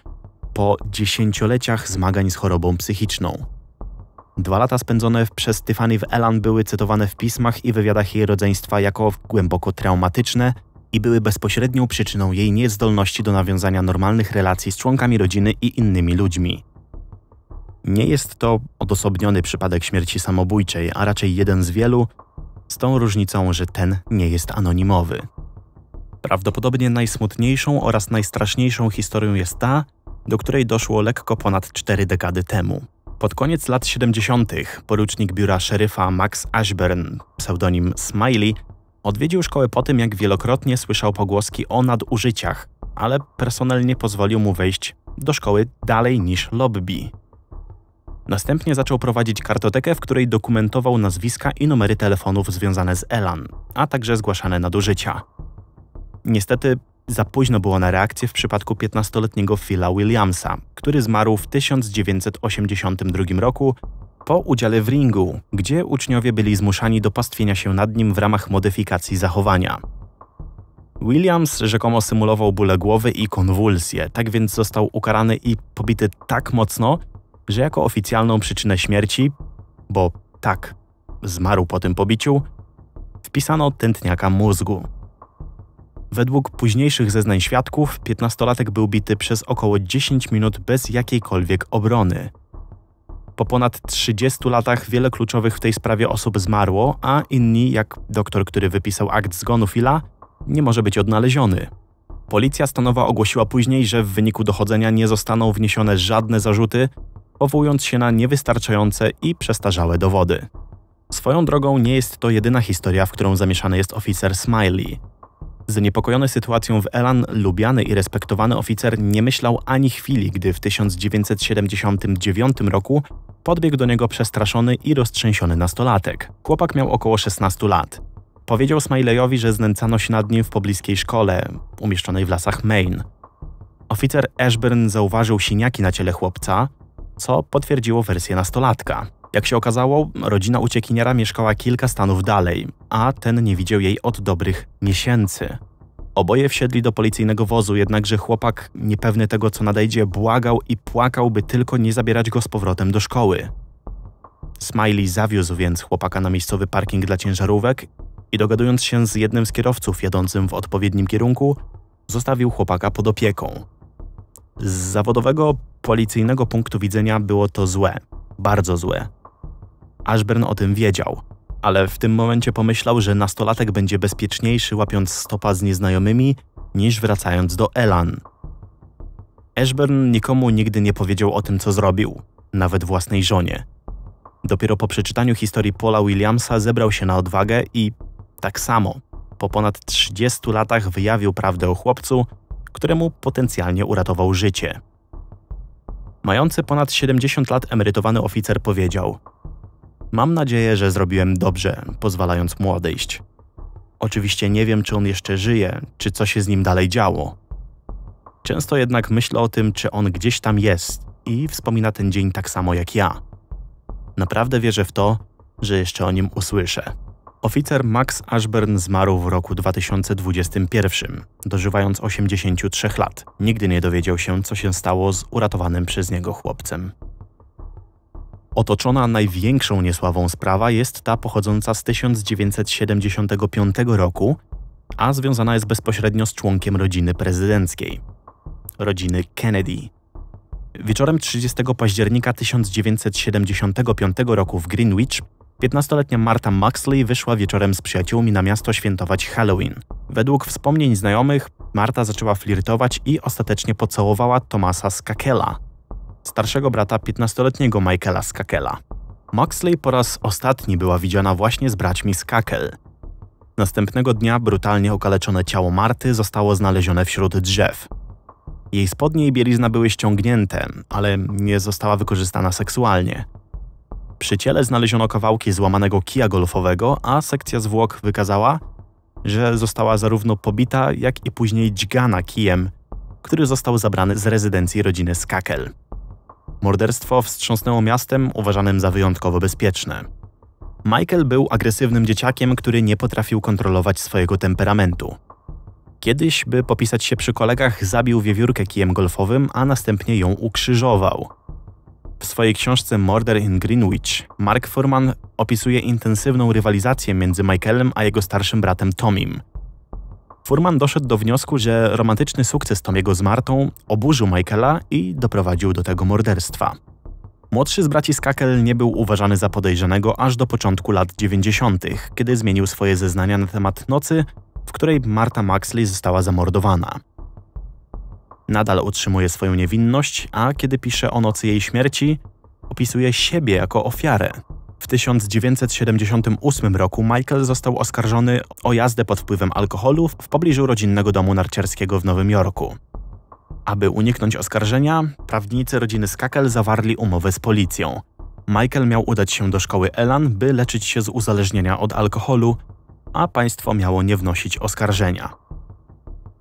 Speaker 1: po dziesięcioleciach zmagań z chorobą psychiczną. Dwa lata spędzone przez Tiffany w Elan były cytowane w pismach i wywiadach jej rodzeństwa jako głęboko traumatyczne i były bezpośrednią przyczyną jej niezdolności do nawiązania normalnych relacji z członkami rodziny i innymi ludźmi. Nie jest to odosobniony przypadek śmierci samobójczej, a raczej jeden z wielu, z tą różnicą, że ten nie jest anonimowy. Prawdopodobnie najsmutniejszą oraz najstraszniejszą historią jest ta, do której doszło lekko ponad cztery dekady temu. Pod koniec lat 70. porucznik biura szeryfa Max Ashburn, pseudonim Smiley, odwiedził szkołę po tym, jak wielokrotnie słyszał pogłoski o nadużyciach, ale personel nie pozwolił mu wejść do szkoły dalej niż lobby. Następnie zaczął prowadzić kartotekę, w której dokumentował nazwiska i numery telefonów związane z Elan, a także zgłaszane nadużycia. Niestety za późno było na reakcję w przypadku 15-letniego Phila Williamsa, który zmarł w 1982 roku po udziale w ringu, gdzie uczniowie byli zmuszani do pastwienia się nad nim w ramach modyfikacji zachowania. Williams rzekomo symulował bóle głowy i konwulsje, tak więc został ukarany i pobity tak mocno, że jako oficjalną przyczynę śmierci, bo tak, zmarł po tym pobiciu, wpisano tętniaka mózgu. Według późniejszych zeznań świadków, piętnastolatek był bity przez około 10 minut bez jakiejkolwiek obrony. Po ponad 30 latach wiele kluczowych w tej sprawie osób zmarło, a inni, jak doktor, który wypisał akt zgonu Fila, nie może być odnaleziony. Policja stanowa ogłosiła później, że w wyniku dochodzenia nie zostaną wniesione żadne zarzuty, powołując się na niewystarczające i przestarzałe dowody. Swoją drogą nie jest to jedyna historia, w którą zamieszany jest oficer Smiley. Zaniepokojony sytuacją w Elan, lubiany i respektowany oficer nie myślał ani chwili, gdy w 1979 roku podbiegł do niego przestraszony i roztrzęsiony nastolatek. Chłopak miał około 16 lat. Powiedział Smileyowi, że znęcano się nad nim w pobliskiej szkole, umieszczonej w lasach Maine. Oficer Ashburn zauważył siniaki na ciele chłopca, co potwierdziło wersję nastolatka. Jak się okazało, rodzina uciekiniera mieszkała kilka stanów dalej, a ten nie widział jej od dobrych miesięcy. Oboje wsiedli do policyjnego wozu, jednakże chłopak, niepewny tego co nadejdzie, błagał i płakał, by tylko nie zabierać go z powrotem do szkoły. Smiley zawiózł więc chłopaka na miejscowy parking dla ciężarówek i dogadując się z jednym z kierowców jadącym w odpowiednim kierunku, zostawił chłopaka pod opieką. Z zawodowego policyjnego punktu widzenia było to złe, bardzo złe. Ashburn o tym wiedział, ale w tym momencie pomyślał, że nastolatek będzie bezpieczniejszy łapiąc stopa z nieznajomymi niż wracając do Elan. Ashburn nikomu nigdy nie powiedział o tym, co zrobił, nawet własnej żonie. Dopiero po przeczytaniu historii Paula Williamsa zebrał się na odwagę i tak samo, po ponad 30 latach wyjawił prawdę o chłopcu, któremu potencjalnie uratował życie. Mający ponad 70 lat emerytowany oficer powiedział – Mam nadzieję, że zrobiłem dobrze, pozwalając mu odejść. Oczywiście nie wiem, czy on jeszcze żyje, czy co się z nim dalej działo. Często jednak myślę o tym, czy on gdzieś tam jest i wspomina ten dzień tak samo jak ja. Naprawdę wierzę w to, że jeszcze o nim usłyszę. Oficer Max Ashburn zmarł w roku 2021, dożywając 83 lat. Nigdy nie dowiedział się, co się stało z uratowanym przez niego chłopcem. Otoczona największą niesławą sprawa jest ta pochodząca z 1975 roku, a związana jest bezpośrednio z członkiem rodziny prezydenckiej rodziny Kennedy. Wieczorem 30 października 1975 roku w Greenwich 15-letnia Marta Maxley wyszła wieczorem z przyjaciółmi na miasto świętować Halloween. Według wspomnień znajomych, Marta zaczęła flirtować i ostatecznie pocałowała Tomasa Skakela, starszego brata 15-letniego Michaela Skakela. Moxley po raz ostatni była widziana właśnie z braćmi Skakel. Następnego dnia brutalnie okaleczone ciało Marty zostało znalezione wśród drzew. Jej spodnie i bielizna były ściągnięte, ale nie została wykorzystana seksualnie. Przy ciele znaleziono kawałki złamanego kija golfowego, a sekcja zwłok wykazała, że została zarówno pobita, jak i później dźgana kijem, który został zabrany z rezydencji rodziny Skakel. Morderstwo wstrząsnęło miastem uważanym za wyjątkowo bezpieczne. Michael był agresywnym dzieciakiem, który nie potrafił kontrolować swojego temperamentu. Kiedyś, by popisać się przy kolegach, zabił wiewiórkę kijem golfowym, a następnie ją ukrzyżował. W swojej książce Murder in Greenwich Mark Furman opisuje intensywną rywalizację między Michaelem a jego starszym bratem Tomim – Furman doszedł do wniosku, że romantyczny sukces Tomiego z Martą oburzył Michaela i doprowadził do tego morderstwa. Młodszy z braci Skakel nie był uważany za podejrzanego aż do początku lat 90., kiedy zmienił swoje zeznania na temat nocy, w której Marta Maxley została zamordowana. Nadal utrzymuje swoją niewinność, a kiedy pisze o nocy jej śmierci, opisuje siebie jako ofiarę, w 1978 roku Michael został oskarżony o jazdę pod wpływem alkoholu w pobliżu rodzinnego domu narciarskiego w Nowym Jorku. Aby uniknąć oskarżenia, prawnicy rodziny Skakel zawarli umowę z policją. Michael miał udać się do szkoły Elan, by leczyć się z uzależnienia od alkoholu, a państwo miało nie wnosić oskarżenia.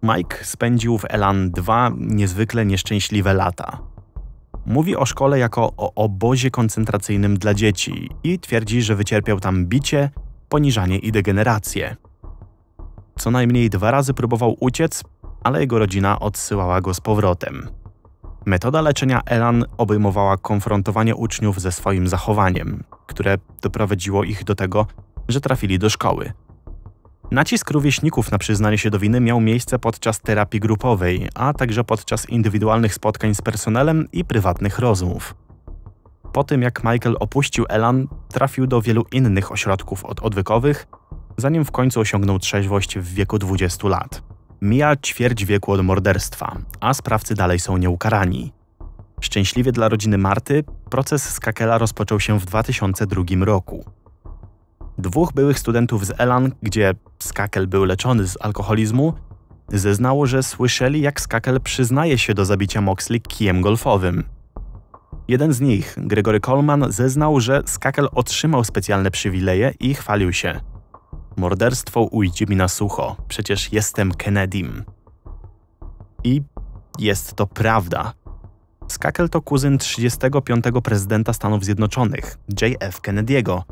Speaker 1: Mike spędził w Elan dwa niezwykle nieszczęśliwe lata. Mówi o szkole jako o obozie koncentracyjnym dla dzieci i twierdzi, że wycierpiał tam bicie, poniżanie i degenerację. Co najmniej dwa razy próbował uciec, ale jego rodzina odsyłała go z powrotem. Metoda leczenia Elan obejmowała konfrontowanie uczniów ze swoim zachowaniem, które doprowadziło ich do tego, że trafili do szkoły. Nacisk rówieśników na przyznanie się do winy miał miejsce podczas terapii grupowej, a także podczas indywidualnych spotkań z personelem i prywatnych rozmów. Po tym jak Michael opuścił Elan, trafił do wielu innych ośrodków od odwykowych, zanim w końcu osiągnął trzeźwość w wieku 20 lat. Mija ćwierć wieku od morderstwa, a sprawcy dalej są nieukarani. Szczęśliwie dla rodziny Marty, proces Skakela rozpoczął się w 2002 roku. Dwóch byłych studentów z Elan, gdzie Skakel był leczony z alkoholizmu, zeznało, że słyszeli jak Skakel przyznaje się do zabicia Moxley kijem golfowym. Jeden z nich, Gregory Coleman, zeznał, że Skakel otrzymał specjalne przywileje i chwalił się. Morderstwo ujdzie mi na sucho, przecież jestem Kennedym. I jest to prawda. Skakel to kuzyn 35. prezydenta Stanów Zjednoczonych, J.F. Kennedy'ego,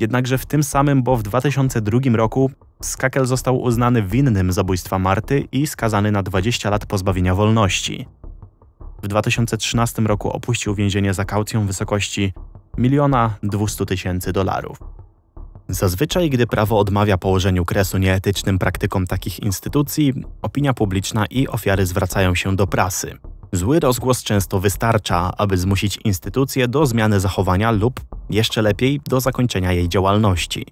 Speaker 1: Jednakże w tym samym, bo w 2002 roku Skakel został uznany winnym zabójstwa Marty i skazany na 20 lat pozbawienia wolności. W 2013 roku opuścił więzienie za kaucją w wysokości 1 200 tysięcy dolarów. Zazwyczaj, gdy prawo odmawia położeniu kresu nieetycznym praktykom takich instytucji, opinia publiczna i ofiary zwracają się do prasy. Zły rozgłos często wystarcza, aby zmusić instytucje do zmiany zachowania lub, jeszcze lepiej, do zakończenia jej działalności.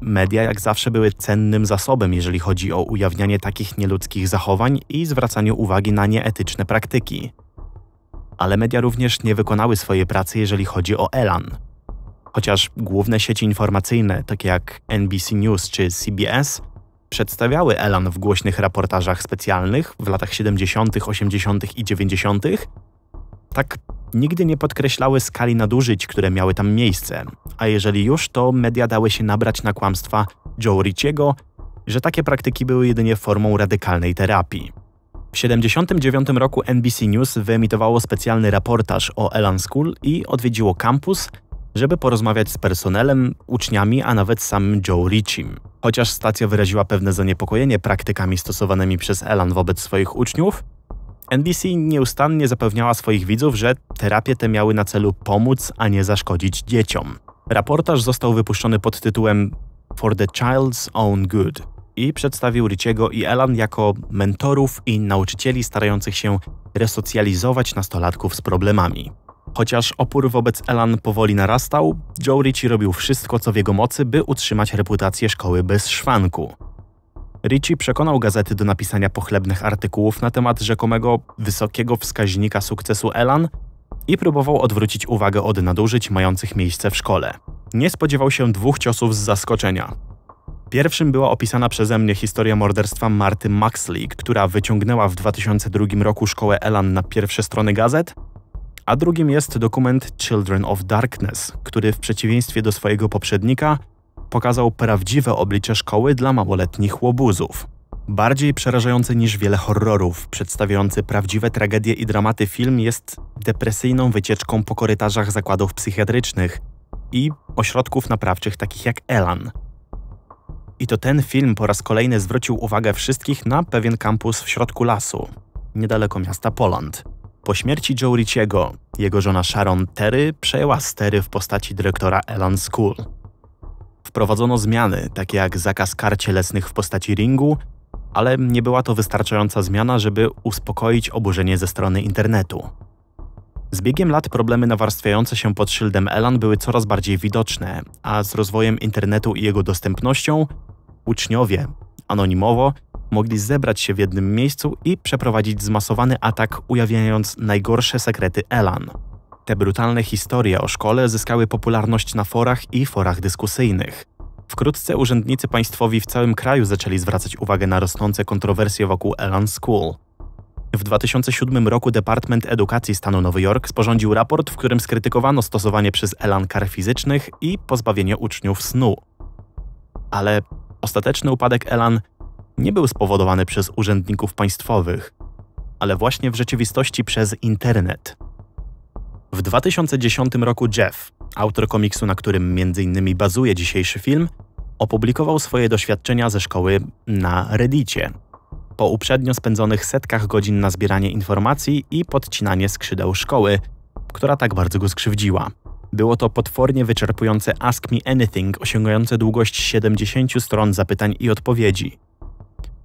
Speaker 1: Media jak zawsze były cennym zasobem, jeżeli chodzi o ujawnianie takich nieludzkich zachowań i zwracanie uwagi na nieetyczne praktyki. Ale media również nie wykonały swojej pracy, jeżeli chodzi o Elan. Chociaż główne sieci informacyjne, takie jak NBC News czy CBS, przedstawiały Elan w głośnych raportażach specjalnych w latach 70., 80. i 90., tak nigdy nie podkreślały skali nadużyć, które miały tam miejsce. A jeżeli już, to media dały się nabrać na kłamstwa Joe Ricciego, że takie praktyki były jedynie formą radykalnej terapii. W 1979 roku NBC News wyemitowało specjalny raportaż o Elan School i odwiedziło kampus, żeby porozmawiać z personelem, uczniami, a nawet samym Joe Ritchiem. Chociaż stacja wyraziła pewne zaniepokojenie praktykami stosowanymi przez Elan wobec swoich uczniów, NBC nieustannie zapewniała swoich widzów, że terapie te miały na celu pomóc, a nie zaszkodzić dzieciom. Raportaż został wypuszczony pod tytułem For the Child's Own Good i przedstawił Richiego i Elan jako mentorów i nauczycieli starających się resocjalizować nastolatków z problemami. Chociaż opór wobec Elan powoli narastał, Joe Ritchie robił wszystko, co w jego mocy, by utrzymać reputację szkoły bez szwanku. Ritchie przekonał gazety do napisania pochlebnych artykułów na temat rzekomego wysokiego wskaźnika sukcesu Elan i próbował odwrócić uwagę od nadużyć mających miejsce w szkole. Nie spodziewał się dwóch ciosów z zaskoczenia. Pierwszym była opisana przeze mnie historia morderstwa Marty Maxley, która wyciągnęła w 2002 roku szkołę Elan na pierwsze strony gazet, a drugim jest dokument Children of Darkness, który w przeciwieństwie do swojego poprzednika pokazał prawdziwe oblicze szkoły dla małoletnich łobuzów. Bardziej przerażający niż wiele horrorów, przedstawiający prawdziwe tragedie i dramaty film jest depresyjną wycieczką po korytarzach zakładów psychiatrycznych i ośrodków naprawczych takich jak Elan. I to ten film po raz kolejny zwrócił uwagę wszystkich na pewien kampus w środku lasu, niedaleko miasta Poland. Po śmierci Joe Ricciego, jego żona Sharon Terry przejęła stery w postaci dyrektora Elan School. Wprowadzono zmiany, takie jak zakaz kar cielesnych w postaci ringu, ale nie była to wystarczająca zmiana, żeby uspokoić oburzenie ze strony internetu. Z biegiem lat problemy nawarstwiające się pod szyldem Elan były coraz bardziej widoczne, a z rozwojem internetu i jego dostępnością uczniowie anonimowo mogli zebrać się w jednym miejscu i przeprowadzić zmasowany atak, ujawniając najgorsze sekrety Elan. Te brutalne historie o szkole zyskały popularność na forach i forach dyskusyjnych. Wkrótce urzędnicy państwowi w całym kraju zaczęli zwracać uwagę na rosnące kontrowersje wokół Elan School. W 2007 roku Departament Edukacji Stanu Nowy Jork sporządził raport, w którym skrytykowano stosowanie przez Elan kar fizycznych i pozbawienie uczniów snu. Ale ostateczny upadek Elan nie był spowodowany przez urzędników państwowych, ale właśnie w rzeczywistości przez internet. W 2010 roku Jeff, autor komiksu, na którym m.in. bazuje dzisiejszy film, opublikował swoje doświadczenia ze szkoły na Reddicie. Po uprzednio spędzonych setkach godzin na zbieranie informacji i podcinanie skrzydeł szkoły, która tak bardzo go skrzywdziła. Było to potwornie wyczerpujące Ask Me Anything, osiągające długość 70 stron zapytań i odpowiedzi.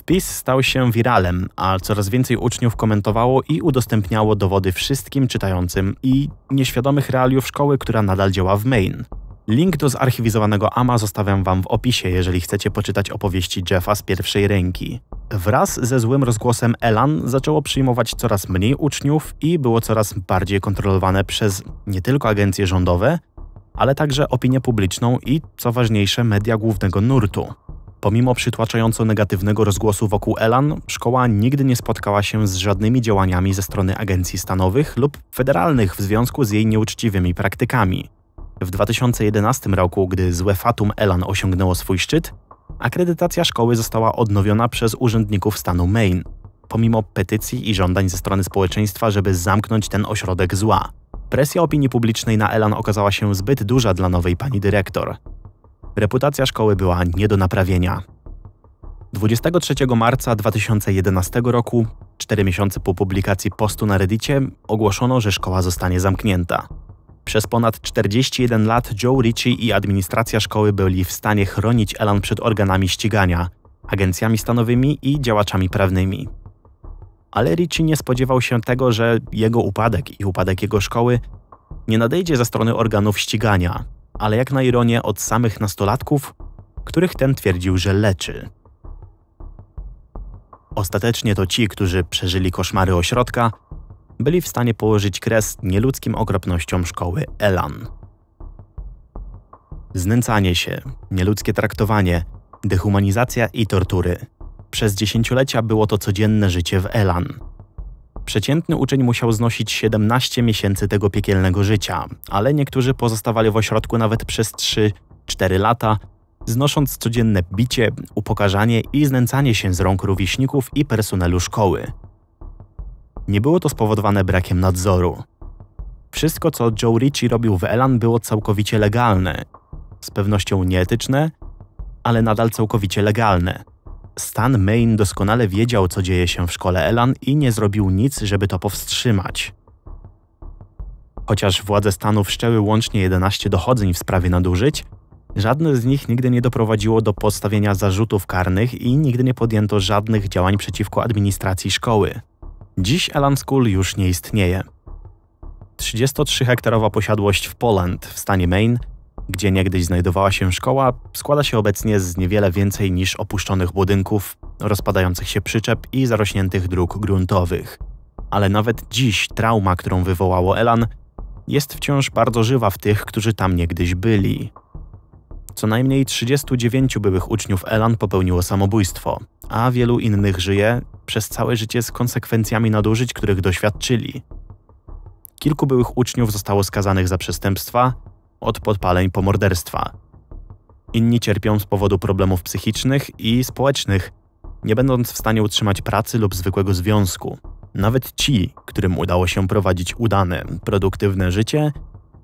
Speaker 1: Wpis stał się wiralem, a coraz więcej uczniów komentowało i udostępniało dowody wszystkim czytającym i nieświadomych realiów szkoły, która nadal działa w Maine. Link do zarchiwizowanego AMA zostawiam Wam w opisie, jeżeli chcecie poczytać opowieści Jeffa z pierwszej ręki. Wraz ze złym rozgłosem Elan zaczęło przyjmować coraz mniej uczniów i było coraz bardziej kontrolowane przez nie tylko agencje rządowe, ale także opinię publiczną i, co ważniejsze, media głównego nurtu. Pomimo przytłaczająco negatywnego rozgłosu wokół Elan, szkoła nigdy nie spotkała się z żadnymi działaniami ze strony agencji stanowych lub federalnych w związku z jej nieuczciwymi praktykami. W 2011 roku, gdy złe fatum Elan osiągnęło swój szczyt, akredytacja szkoły została odnowiona przez urzędników stanu Maine, pomimo petycji i żądań ze strony społeczeństwa, żeby zamknąć ten ośrodek zła. Presja opinii publicznej na Elan okazała się zbyt duża dla nowej pani dyrektor reputacja szkoły była nie do naprawienia. 23 marca 2011 roku, cztery miesiące po publikacji postu na Reddicie, ogłoszono, że szkoła zostanie zamknięta. Przez ponad 41 lat Joe Ritchie i administracja szkoły byli w stanie chronić Elan przed organami ścigania, agencjami stanowymi i działaczami prawnymi. Ale Ritchie nie spodziewał się tego, że jego upadek i upadek jego szkoły nie nadejdzie ze strony organów ścigania, ale jak na ironię od samych nastolatków, których ten twierdził, że leczy. Ostatecznie to ci, którzy przeżyli koszmary ośrodka, byli w stanie położyć kres nieludzkim okropnościom szkoły Elan. Znęcanie się, nieludzkie traktowanie, dehumanizacja i tortury. Przez dziesięciolecia było to codzienne życie w Elan. Przeciętny uczeń musiał znosić 17 miesięcy tego piekielnego życia, ale niektórzy pozostawali w ośrodku nawet przez 3-4 lata, znosząc codzienne bicie, upokarzanie i znęcanie się z rąk rówieśników i personelu szkoły. Nie było to spowodowane brakiem nadzoru. Wszystko, co Joe Ritchie robił w Elan, było całkowicie legalne. Z pewnością nieetyczne, ale nadal całkowicie legalne. Stan Main doskonale wiedział, co dzieje się w szkole Elan i nie zrobił nic, żeby to powstrzymać. Chociaż władze stanu wszczęły łącznie 11 dochodzeń w sprawie nadużyć, żadne z nich nigdy nie doprowadziło do postawienia zarzutów karnych i nigdy nie podjęto żadnych działań przeciwko administracji szkoły. Dziś Elan School już nie istnieje. 33-hektarowa posiadłość w Poland w stanie Maine gdzie niegdyś znajdowała się szkoła, składa się obecnie z niewiele więcej niż opuszczonych budynków, rozpadających się przyczep i zarośniętych dróg gruntowych. Ale nawet dziś trauma, którą wywołało Elan, jest wciąż bardzo żywa w tych, którzy tam niegdyś byli. Co najmniej 39 byłych uczniów Elan popełniło samobójstwo, a wielu innych żyje przez całe życie z konsekwencjami nadużyć, których doświadczyli. Kilku byłych uczniów zostało skazanych za przestępstwa, od podpaleń po morderstwa. Inni cierpią z powodu problemów psychicznych i społecznych, nie będąc w stanie utrzymać pracy lub zwykłego związku. Nawet ci, którym udało się prowadzić udane, produktywne życie,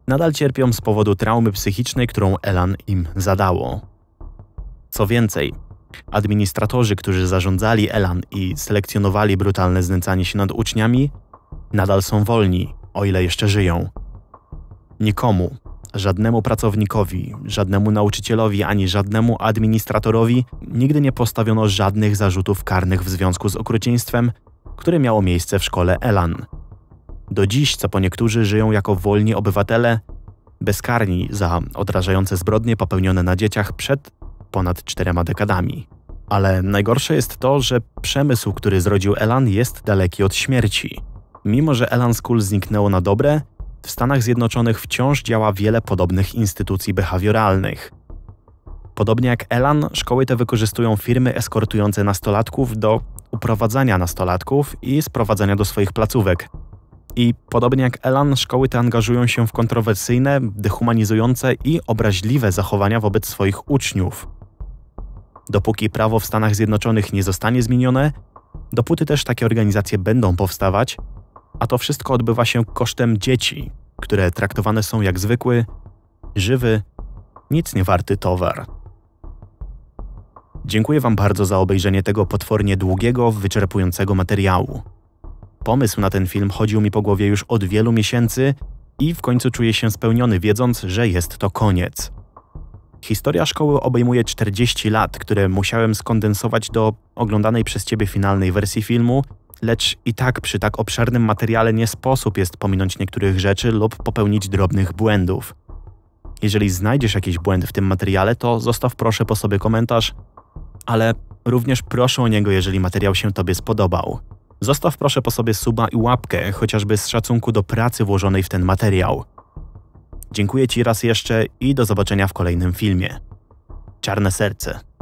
Speaker 1: nadal cierpią z powodu traumy psychicznej, którą Elan im zadało. Co więcej, administratorzy, którzy zarządzali Elan i selekcjonowali brutalne znęcanie się nad uczniami, nadal są wolni, o ile jeszcze żyją. Nikomu, Żadnemu pracownikowi, żadnemu nauczycielowi ani żadnemu administratorowi nigdy nie postawiono żadnych zarzutów karnych w związku z okrucieństwem, które miało miejsce w szkole Elan. Do dziś, co po niektórzy, żyją jako wolni obywatele, bezkarni za odrażające zbrodnie popełnione na dzieciach przed ponad czterema dekadami. Ale najgorsze jest to, że przemysł, który zrodził Elan, jest daleki od śmierci. Mimo, że Elan School zniknęło na dobre, w Stanach Zjednoczonych wciąż działa wiele podobnych instytucji behawioralnych. Podobnie jak Elan, szkoły te wykorzystują firmy eskortujące nastolatków do uprowadzania nastolatków i sprowadzania do swoich placówek. I podobnie jak Elan, szkoły te angażują się w kontrowersyjne, dehumanizujące i obraźliwe zachowania wobec swoich uczniów. Dopóki prawo w Stanach Zjednoczonych nie zostanie zmienione, dopóty też takie organizacje będą powstawać, a to wszystko odbywa się kosztem dzieci, które traktowane są jak zwykły, żywy, nic nie warty towar. Dziękuję Wam bardzo za obejrzenie tego potwornie długiego, wyczerpującego materiału. Pomysł na ten film chodził mi po głowie już od wielu miesięcy i w końcu czuję się spełniony, wiedząc, że jest to koniec. Historia szkoły obejmuje 40 lat, które musiałem skondensować do oglądanej przez Ciebie finalnej wersji filmu, lecz i tak przy tak obszernym materiale nie sposób jest pominąć niektórych rzeczy lub popełnić drobnych błędów. Jeżeli znajdziesz jakiś błęd w tym materiale, to zostaw proszę po sobie komentarz, ale również proszę o niego, jeżeli materiał się Tobie spodobał. Zostaw proszę po sobie suba i łapkę, chociażby z szacunku do pracy włożonej w ten materiał. Dziękuję Ci raz jeszcze i do zobaczenia w kolejnym filmie. Czarne serce.